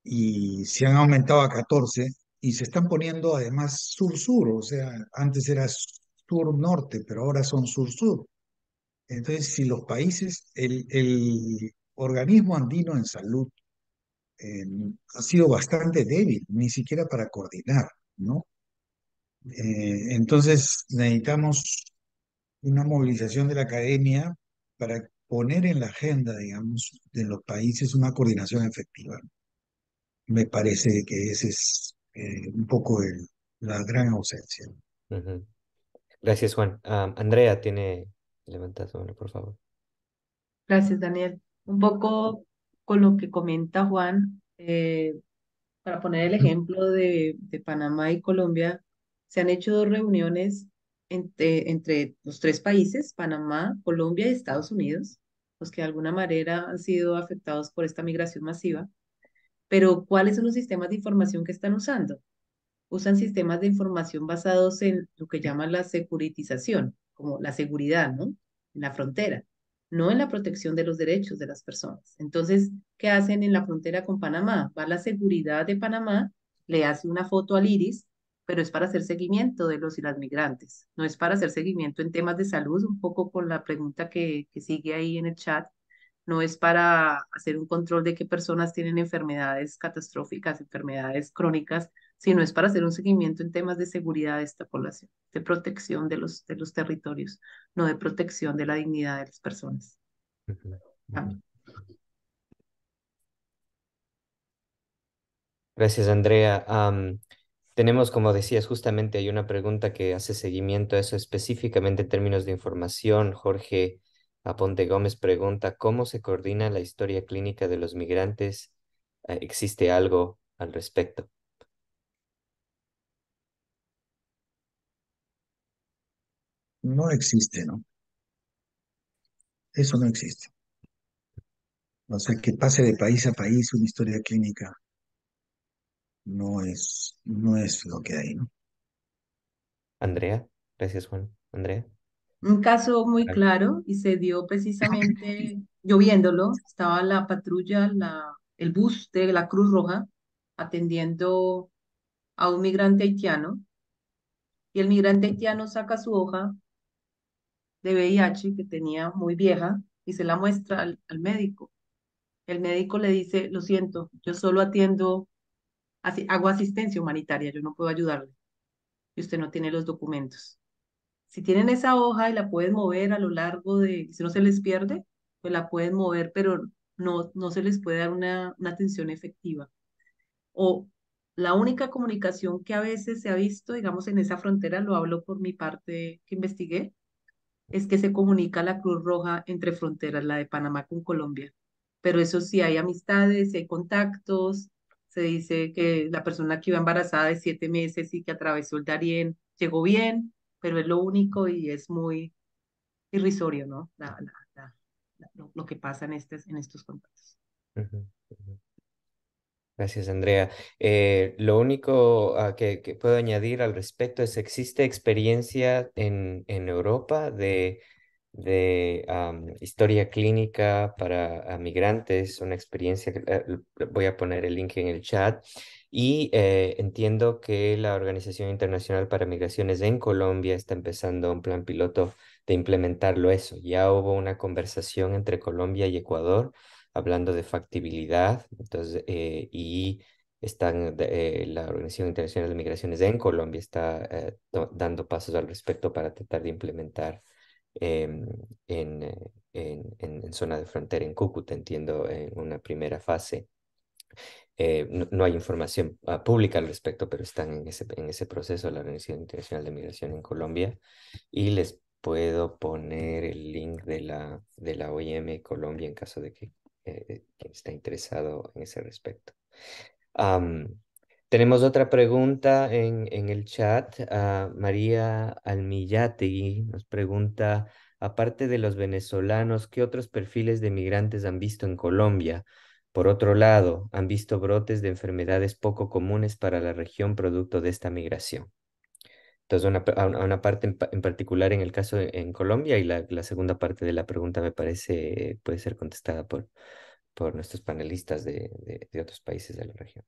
Y se han aumentado a 14 y se están poniendo además sur-sur, o sea, antes era sur-norte, pero ahora son sur-sur. Entonces, si los países, el, organismo andino en salud ha sido bastante débil, ni siquiera para coordinar, ¿no? Eh, entonces necesitamos una movilización de la academia para poner en la agenda, digamos, de los países una coordinación efectiva. Me parece que ese es eh, un poco el, la gran ausencia. Gracias, Juan. Andrea tiene levanta su mano, por favor. Gracias, Daniel. Un poco con lo que comenta Juan, eh, para poner el ejemplo de, de Panamá y Colombia, se han hecho dos reuniones entre, los tres países, Panamá, Colombia y Estados Unidos, los que de alguna manera han sido afectados por esta migración masiva. Pero ¿cuáles son los sistemas de información que están usando? Usan sistemas de información basados en lo que llaman la securitización, como la seguridad, ¿no? En la frontera, no en la protección de los derechos de las personas. Entonces, ¿qué hacen en la frontera con Panamá? Va la seguridad de Panamá, le hace una foto al iris pero es para hacer seguimiento de los y las migrantes, no es para hacer seguimiento en temas de salud, un poco con la pregunta que, que sigue ahí en el chat, no es para hacer un control de qué personas tienen enfermedades catastróficas, enfermedades crónicas, sino es para hacer un seguimiento en temas de seguridad de esta población, de protección de los, de los territorios, no de protección de la dignidad de las personas. Ah. Gracias, Andrea. Tenemos, como decías, justamente hay una pregunta que hace seguimiento a eso específicamente en términos de información. Jorge Aponte Gómez pregunta, ¿cómo se coordina la historia clínica de los migrantes? Eh, ¿Existe algo al respecto? No existe, ¿no? Eso no existe. O sea, que pase de país a país una historia clínica no es, no es lo que hay, ¿no? Andrea, gracias Juan. Andrea. Un caso muy claro y se dio precisamente, lloviéndolo estaba la patrulla, la, el bus de la Cruz Roja atendiendo a un migrante haitiano y el migrante haitiano saca su hoja de VIH que tenía muy vieja y se la muestra al, al médico. El médico le dice, lo siento, yo solo atiendo hago asistencia humanitaria, yo no puedo ayudarle. Y usted no tiene los documentos. Si tienen esa hoja y la pueden mover a lo largo de, si no se les pierde, pues la pueden mover, pero no, no se les puede dar una, atención efectiva. O la única comunicación que a veces se ha visto, digamos, en esa frontera, lo hablo por mi parte que investigué, es que se comunica la Cruz Roja entre fronteras, la de Panamá con Colombia. Pero eso sí hay amistades, hay contactos, se dice que la persona que iba embarazada de siete meses y que atravesó el Darién llegó bien, pero es lo único y es muy irrisorio, ¿no? La, lo, que pasa en, este, en estos contextos. Gracias, Andrea. Eh, lo único ah, que, que, puedo añadir al respecto es, ¿existe experiencia en, en Europa de de historia clínica para migrantes, una experiencia que eh, voy a poner el link en el chat. Y eh, entiendo que la Organización Internacional para Migraciones en Colombia está empezando un plan piloto de implementarlo eso. Ya hubo una conversación entre Colombia y Ecuador hablando de factibilidad entonces, eh, y están la Organización Internacional de Migraciones en Colombia está dando pasos al respecto para tratar de implementar Em, eh, en, en, en, zona de frontera, en Cúcuta, entiendo, en una primera fase. Eh, no, hay información ah, pública al respecto, pero están en ese, en ese proceso la Organización Internacional de Migración en Colombia. Y les puedo poner el link de la, de la OIM Colombia en caso de que eh, quien está interesado en ese respecto. Tenemos otra pregunta en, el chat. María Almillategui nos pregunta, aparte de los venezolanos, ¿qué otros perfiles de migrantes han visto en Colombia? Por otro lado, ¿han visto brotes de enfermedades poco comunes para la región producto de esta migración? Entonces, una, parte en, particular en el caso en Colombia y la, segunda parte de la pregunta me parece puede ser contestada por, por nuestros panelistas de otros países de la región.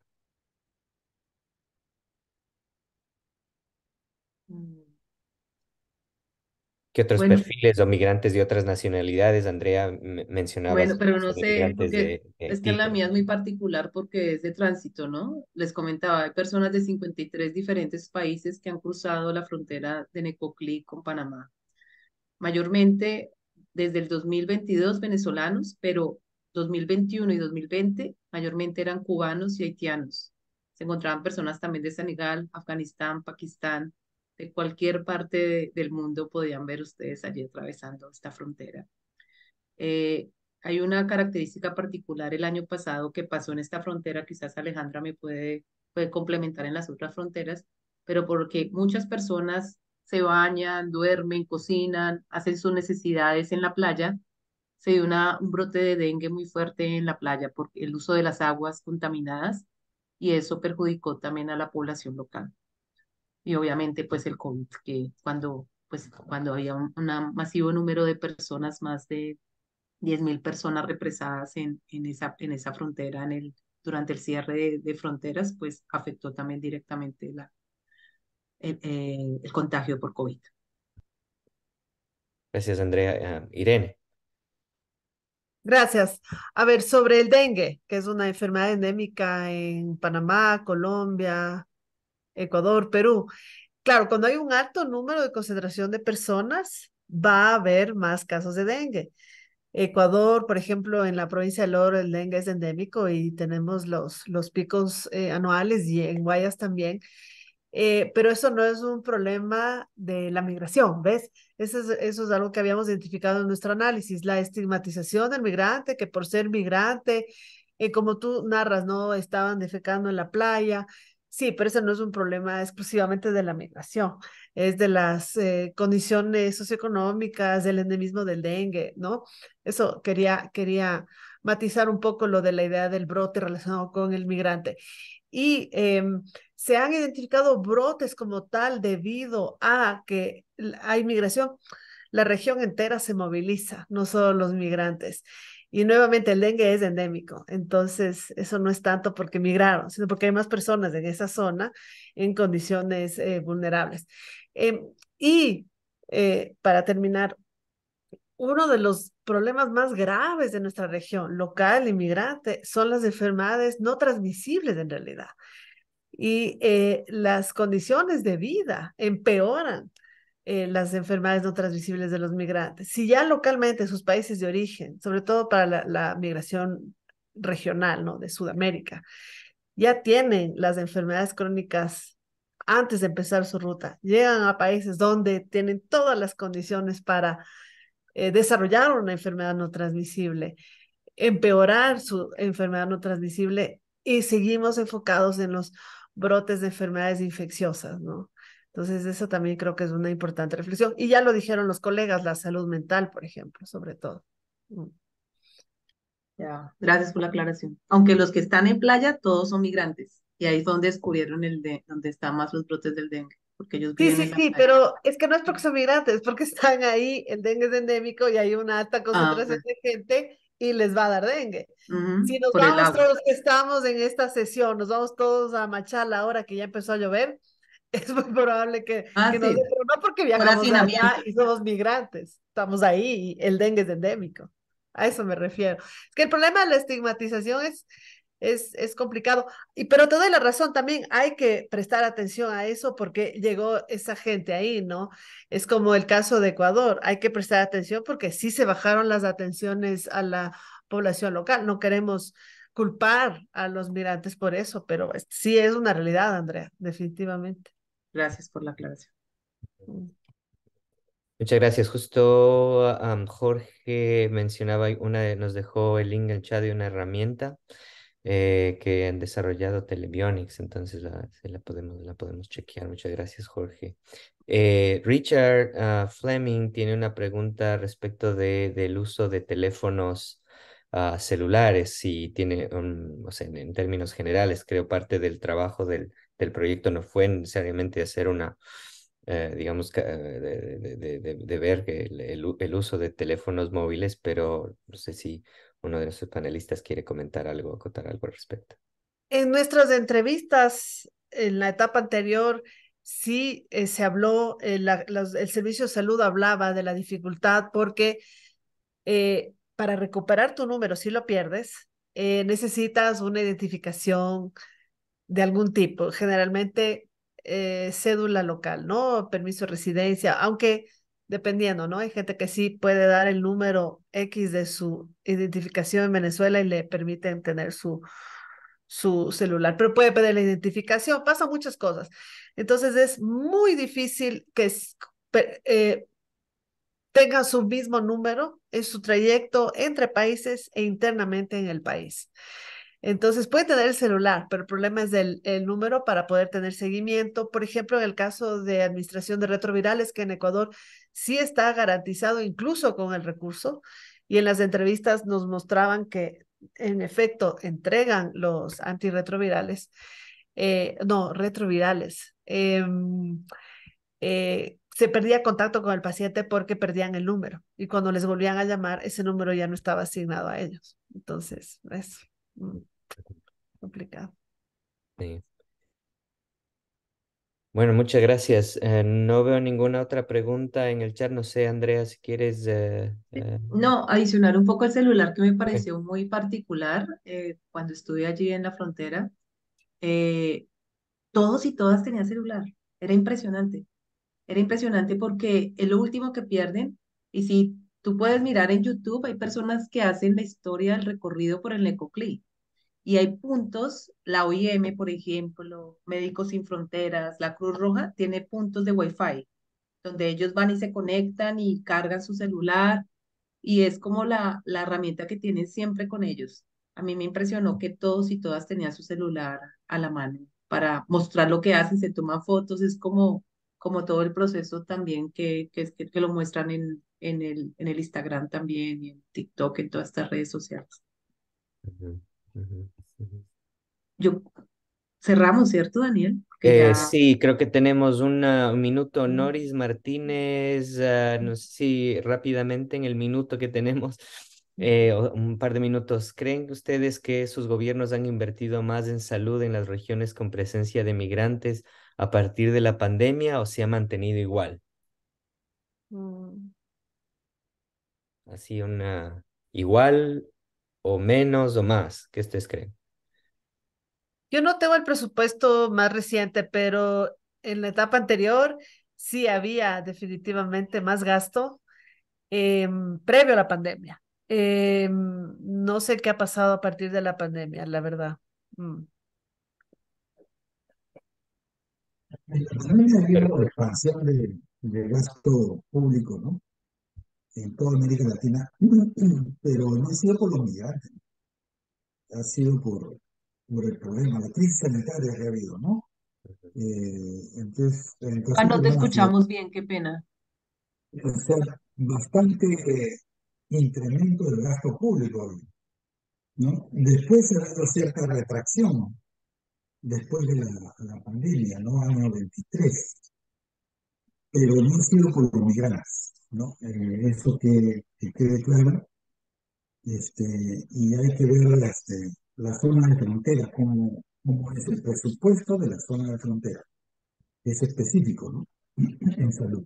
Mm. ¿Qué otros perfiles o migrantes de otras nacionalidades? Andrea, mencionaba bueno, pero no sé, es que la mía es muy particular porque es de tránsito, ¿no? Les comentaba, hay personas de 53 diferentes países que han cruzado la frontera de Necoclí con Panamá. mayormente desde el 2022 venezolanos, pero 2021 y 2020 mayormente eran cubanos y haitianos. Se encontraban personas también de Senegal, Afganistán, Pakistán de cualquier parte del mundo podían ver ustedes allí atravesando esta frontera. Eh, hay una característica particular el año pasado que pasó en esta frontera, quizás Alejandra me puede, puede complementar en las otras fronteras, pero porque muchas personas se bañan, duermen, cocinan, hacen sus necesidades en la playa, se dio un brote de dengue muy fuerte en la playa por el uso de las aguas contaminadas y eso perjudicó también a la población local y obviamente pues el COVID, que cuando, pues, cuando había un, masivo número de personas, más de 10.000 personas represadas en, en, esa, en esa frontera en el, durante el cierre de, fronteras, pues afectó también directamente la, el, eh, el contagio por COVID. Gracias, Andrea. Eh, Irene. Gracias. A ver, sobre el dengue, que es una enfermedad endémica en Panamá, Colombia, Ecuador, Perú. Claro, cuando hay un alto número de concentración de personas, va a haber más casos de dengue. Ecuador, por ejemplo, en la provincia de Loro, el dengue es endémico y tenemos los, los picos eh, anuales y en Guayas también. Eh, pero eso no es un problema de la migración, ¿ves? Eso es, eso es algo que habíamos identificado en nuestro análisis, la estigmatización del migrante, que por ser migrante, eh, como tú narras, no estaban defecando en la playa, Sí, pero eso no es un problema exclusivamente de la migración, es de las eh, condiciones socioeconómicas, del endemismo del dengue, ¿no? Eso quería, quería matizar un poco lo de la idea del brote relacionado con el migrante. Y em, se han identificado brotes como tal debido a que hay migración. La región entera se moviliza, no solo los migrantes. Y nuevamente el dengue es endémico, entonces eso no es tanto porque migraron, sino porque hay más personas en esa zona en condiciones eh, vulnerables. Em, y eh, para terminar, uno de los problemas más graves de nuestra región local, inmigrante, son las enfermedades no transmisibles en realidad. Y eh, las condiciones de vida empeoran eh, las enfermedades no transmisibles de los migrantes. Si ya localmente sus países de origen, sobre todo para la, migración regional, ¿no? De Sudamérica, ya tienen las enfermedades crónicas antes de empezar su ruta, llegan a países donde tienen todas las condiciones para eh, desarrollar una enfermedad no transmisible, empeorar su enfermedad no transmisible y seguimos enfocados en los brotes de enfermedades infecciosas, ¿no? Entonces, eso también creo que es una importante reflexión. Y ya lo dijeron los colegas, la salud mental, por ejemplo, sobre todo. Mm. Ya, gracias por la aclaración. Aunque los que están en playa, todos son migrantes. Y ahí es donde descubrieron el de, donde están más los brotes del dengue. Porque ellos sí, sí, sí, pero es que no es porque son migrantes, es porque están ahí, el dengue es endémico y hay una alta ah, concentración de gente y les va a dar dengue. si nos vamos todos que estamos en esta sesión, nos vamos todos a Machala ahora que ya empezó a llover, es muy probable que, ah, no porque viajamos y somos migrantes, estamos ahí y el dengue es endémico. A eso me refiero. Es que el problema de la estigmatización es, es, es complicado. Y, pero te doy la razón, también hay que prestar atención a eso porque llegó esa gente ahí, ¿no? Es como el caso de Ecuador, hay que prestar atención porque sí se bajaron las atenciones a la población local. No queremos culpar a los migrantes por eso, pero sí es una realidad, Andrea, definitivamente. Gracias por la aclaración. Muchas gracias. Justo Jorge mencionaba una, nos dejó el link en el chat de una herramienta eh, que han desarrollado Telebionics, entonces la, podemos, la podemos chequear. Muchas gracias, Jorge. Eh, Richard ah, Fleming tiene una pregunta respecto del uso de teléfonos ah, celulares, si tiene, un, en términos generales, creo parte del trabajo del del proyecto no fue necesariamente hacer una, eh, digamos, eh, de, de, de, ver el, uso de teléfonos móviles, pero no sé si uno de nuestros panelistas quiere comentar algo, contar algo al respecto. En nuestras entrevistas, en la etapa anterior, sí eh, se habló, el servicio de salud hablaba de la dificultad porque para recuperar tu número, si lo pierdes, necesitas una identificación de algún tipo, generalmente eh, cédula local, ¿no? Permiso de residencia, aunque dependiendo, ¿no? Hay gente que sí puede dar el número X de su identificación en Venezuela y le permiten tener su, su celular, pero puede pedir la identificación, pasan muchas cosas. Entonces es muy difícil que eh, tengan su mismo número en su trayecto entre países e internamente en el país. Entonces puede tener el celular, pero el problema es el número para poder tener seguimiento. Por ejemplo, en el caso de administración de retrovirales, que en Ecuador sí está garantizado incluso con el recurso, y en las entrevistas nos mostraban que en efecto entregan los antirretrovirales, eh, no, retrovirales. Em, eh, se perdía contacto con el paciente porque perdían el número y cuando les volvían a llamar, ese número ya no estaba asignado a ellos. Entonces, eso. Mm, complicado. Bueno, muchas gracias. Eh, no veo ninguna otra pregunta en el chat. No sé, Andrea, si quieres. Eh, eh, no, adicionar un poco el celular que me pareció muy particular cuando estuve allí en la frontera. todos y todas tenían celular. Era impresionante. Era impresionante porque es lo último que pierden. Y si tú puedes mirar en YouTube, hay personas que hacen la historia del recorrido por el Necoclí y hay puntos, la OIM, por ejemplo, Médicos Sin Fronteras, la Cruz Roja, tiene puntos de Wi-Fi, donde ellos van y se conectan y cargan su celular, y es como la, la herramienta que tienen siempre con ellos. A mí me impresionó que todos y todas tenían su celular a la mano para mostrar lo que hacen, se toman fotos, es como, como todo el proceso también que, que, que lo muestran en, en, el, en el Instagram también, en TikTok, en todas estas redes sociales. Yo cerramos, ¿cierto, Daniel? Eh, sí, creo que tenemos un minuto. Noris Martínez, ah, no sé si rápidamente en el minuto que tenemos, eh, un par de minutos, ¿creen ustedes que sus gobiernos han invertido más en salud en las regiones con presencia de migrantes a partir de la pandemia o se ha mantenido igual? Mm. Así una igual o menos o más, ¿qué ustedes creen? Yo no tengo el presupuesto más reciente, pero en la etapa anterior sí había definitivamente más gasto em, previo a la pandemia. Em, no sé qué ha pasado a partir de la pandemia, la verdad. También ha habido expansión de, de, gasto público, ¿no? En toda América Latina, pero no ha sido por la migrantes, ha sido por, por el problema, la crisis sanitaria que ha habido, ¿no? Eh, entonces, ah, no te escuchamos bien, qué pena. O bastante eh, incremento del gasto público, ¿no? Después se ha dado cierta retracción, después de la, pandemia, ¿no? Año 23. Pero no ha sido por los ¿no? Eh, eso que, quede claro. Este, y hay que ver las... Este, la zona de frontera, como, como es el presupuesto de la zona de frontera. Es específico, ¿no? En salud.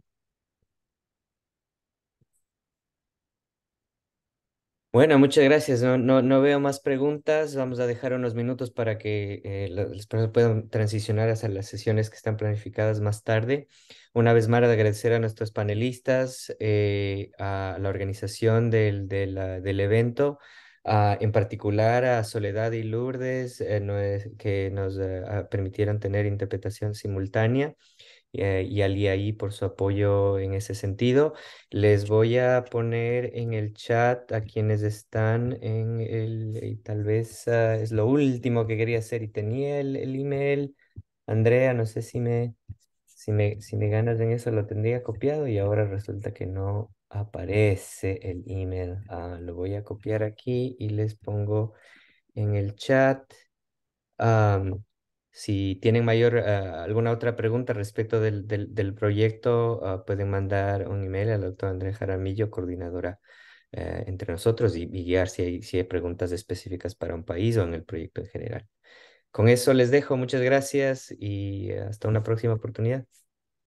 Bueno, muchas gracias. No, no, no, veo más preguntas. Vamos a dejar unos minutos para que eh, las personas puedan transicionar hacia las sesiones que están planificadas más tarde. Una vez más, agradecer a nuestros panelistas, eh, a la organización del, del evento, en particular a Soledad y Lourdes, eh, no es, que nos permitieran eh, permitieron tener interpretación simultánea, eh, y al IAI por su apoyo en ese sentido. Les voy a poner en el chat a quienes están en el, y tal vez ah, es lo último que quería hacer y tenía el, el email. Andrea, no sé si me, si me, si me ganas en eso, lo tendría copiado y ahora resulta que no, aparece el email. Ah, lo voy a copiar aquí y les pongo en el chat. si tienen mayor ah, alguna otra pregunta respecto del, proyecto, ah, pueden mandar un email al doctor Andrés Jaramillo, coordinadora eh, entre nosotros, y, y, guiar si hay, si hay preguntas específicas para un país o en el proyecto en general. Con eso les dejo, muchas gracias y eh, hasta una próxima oportunidad.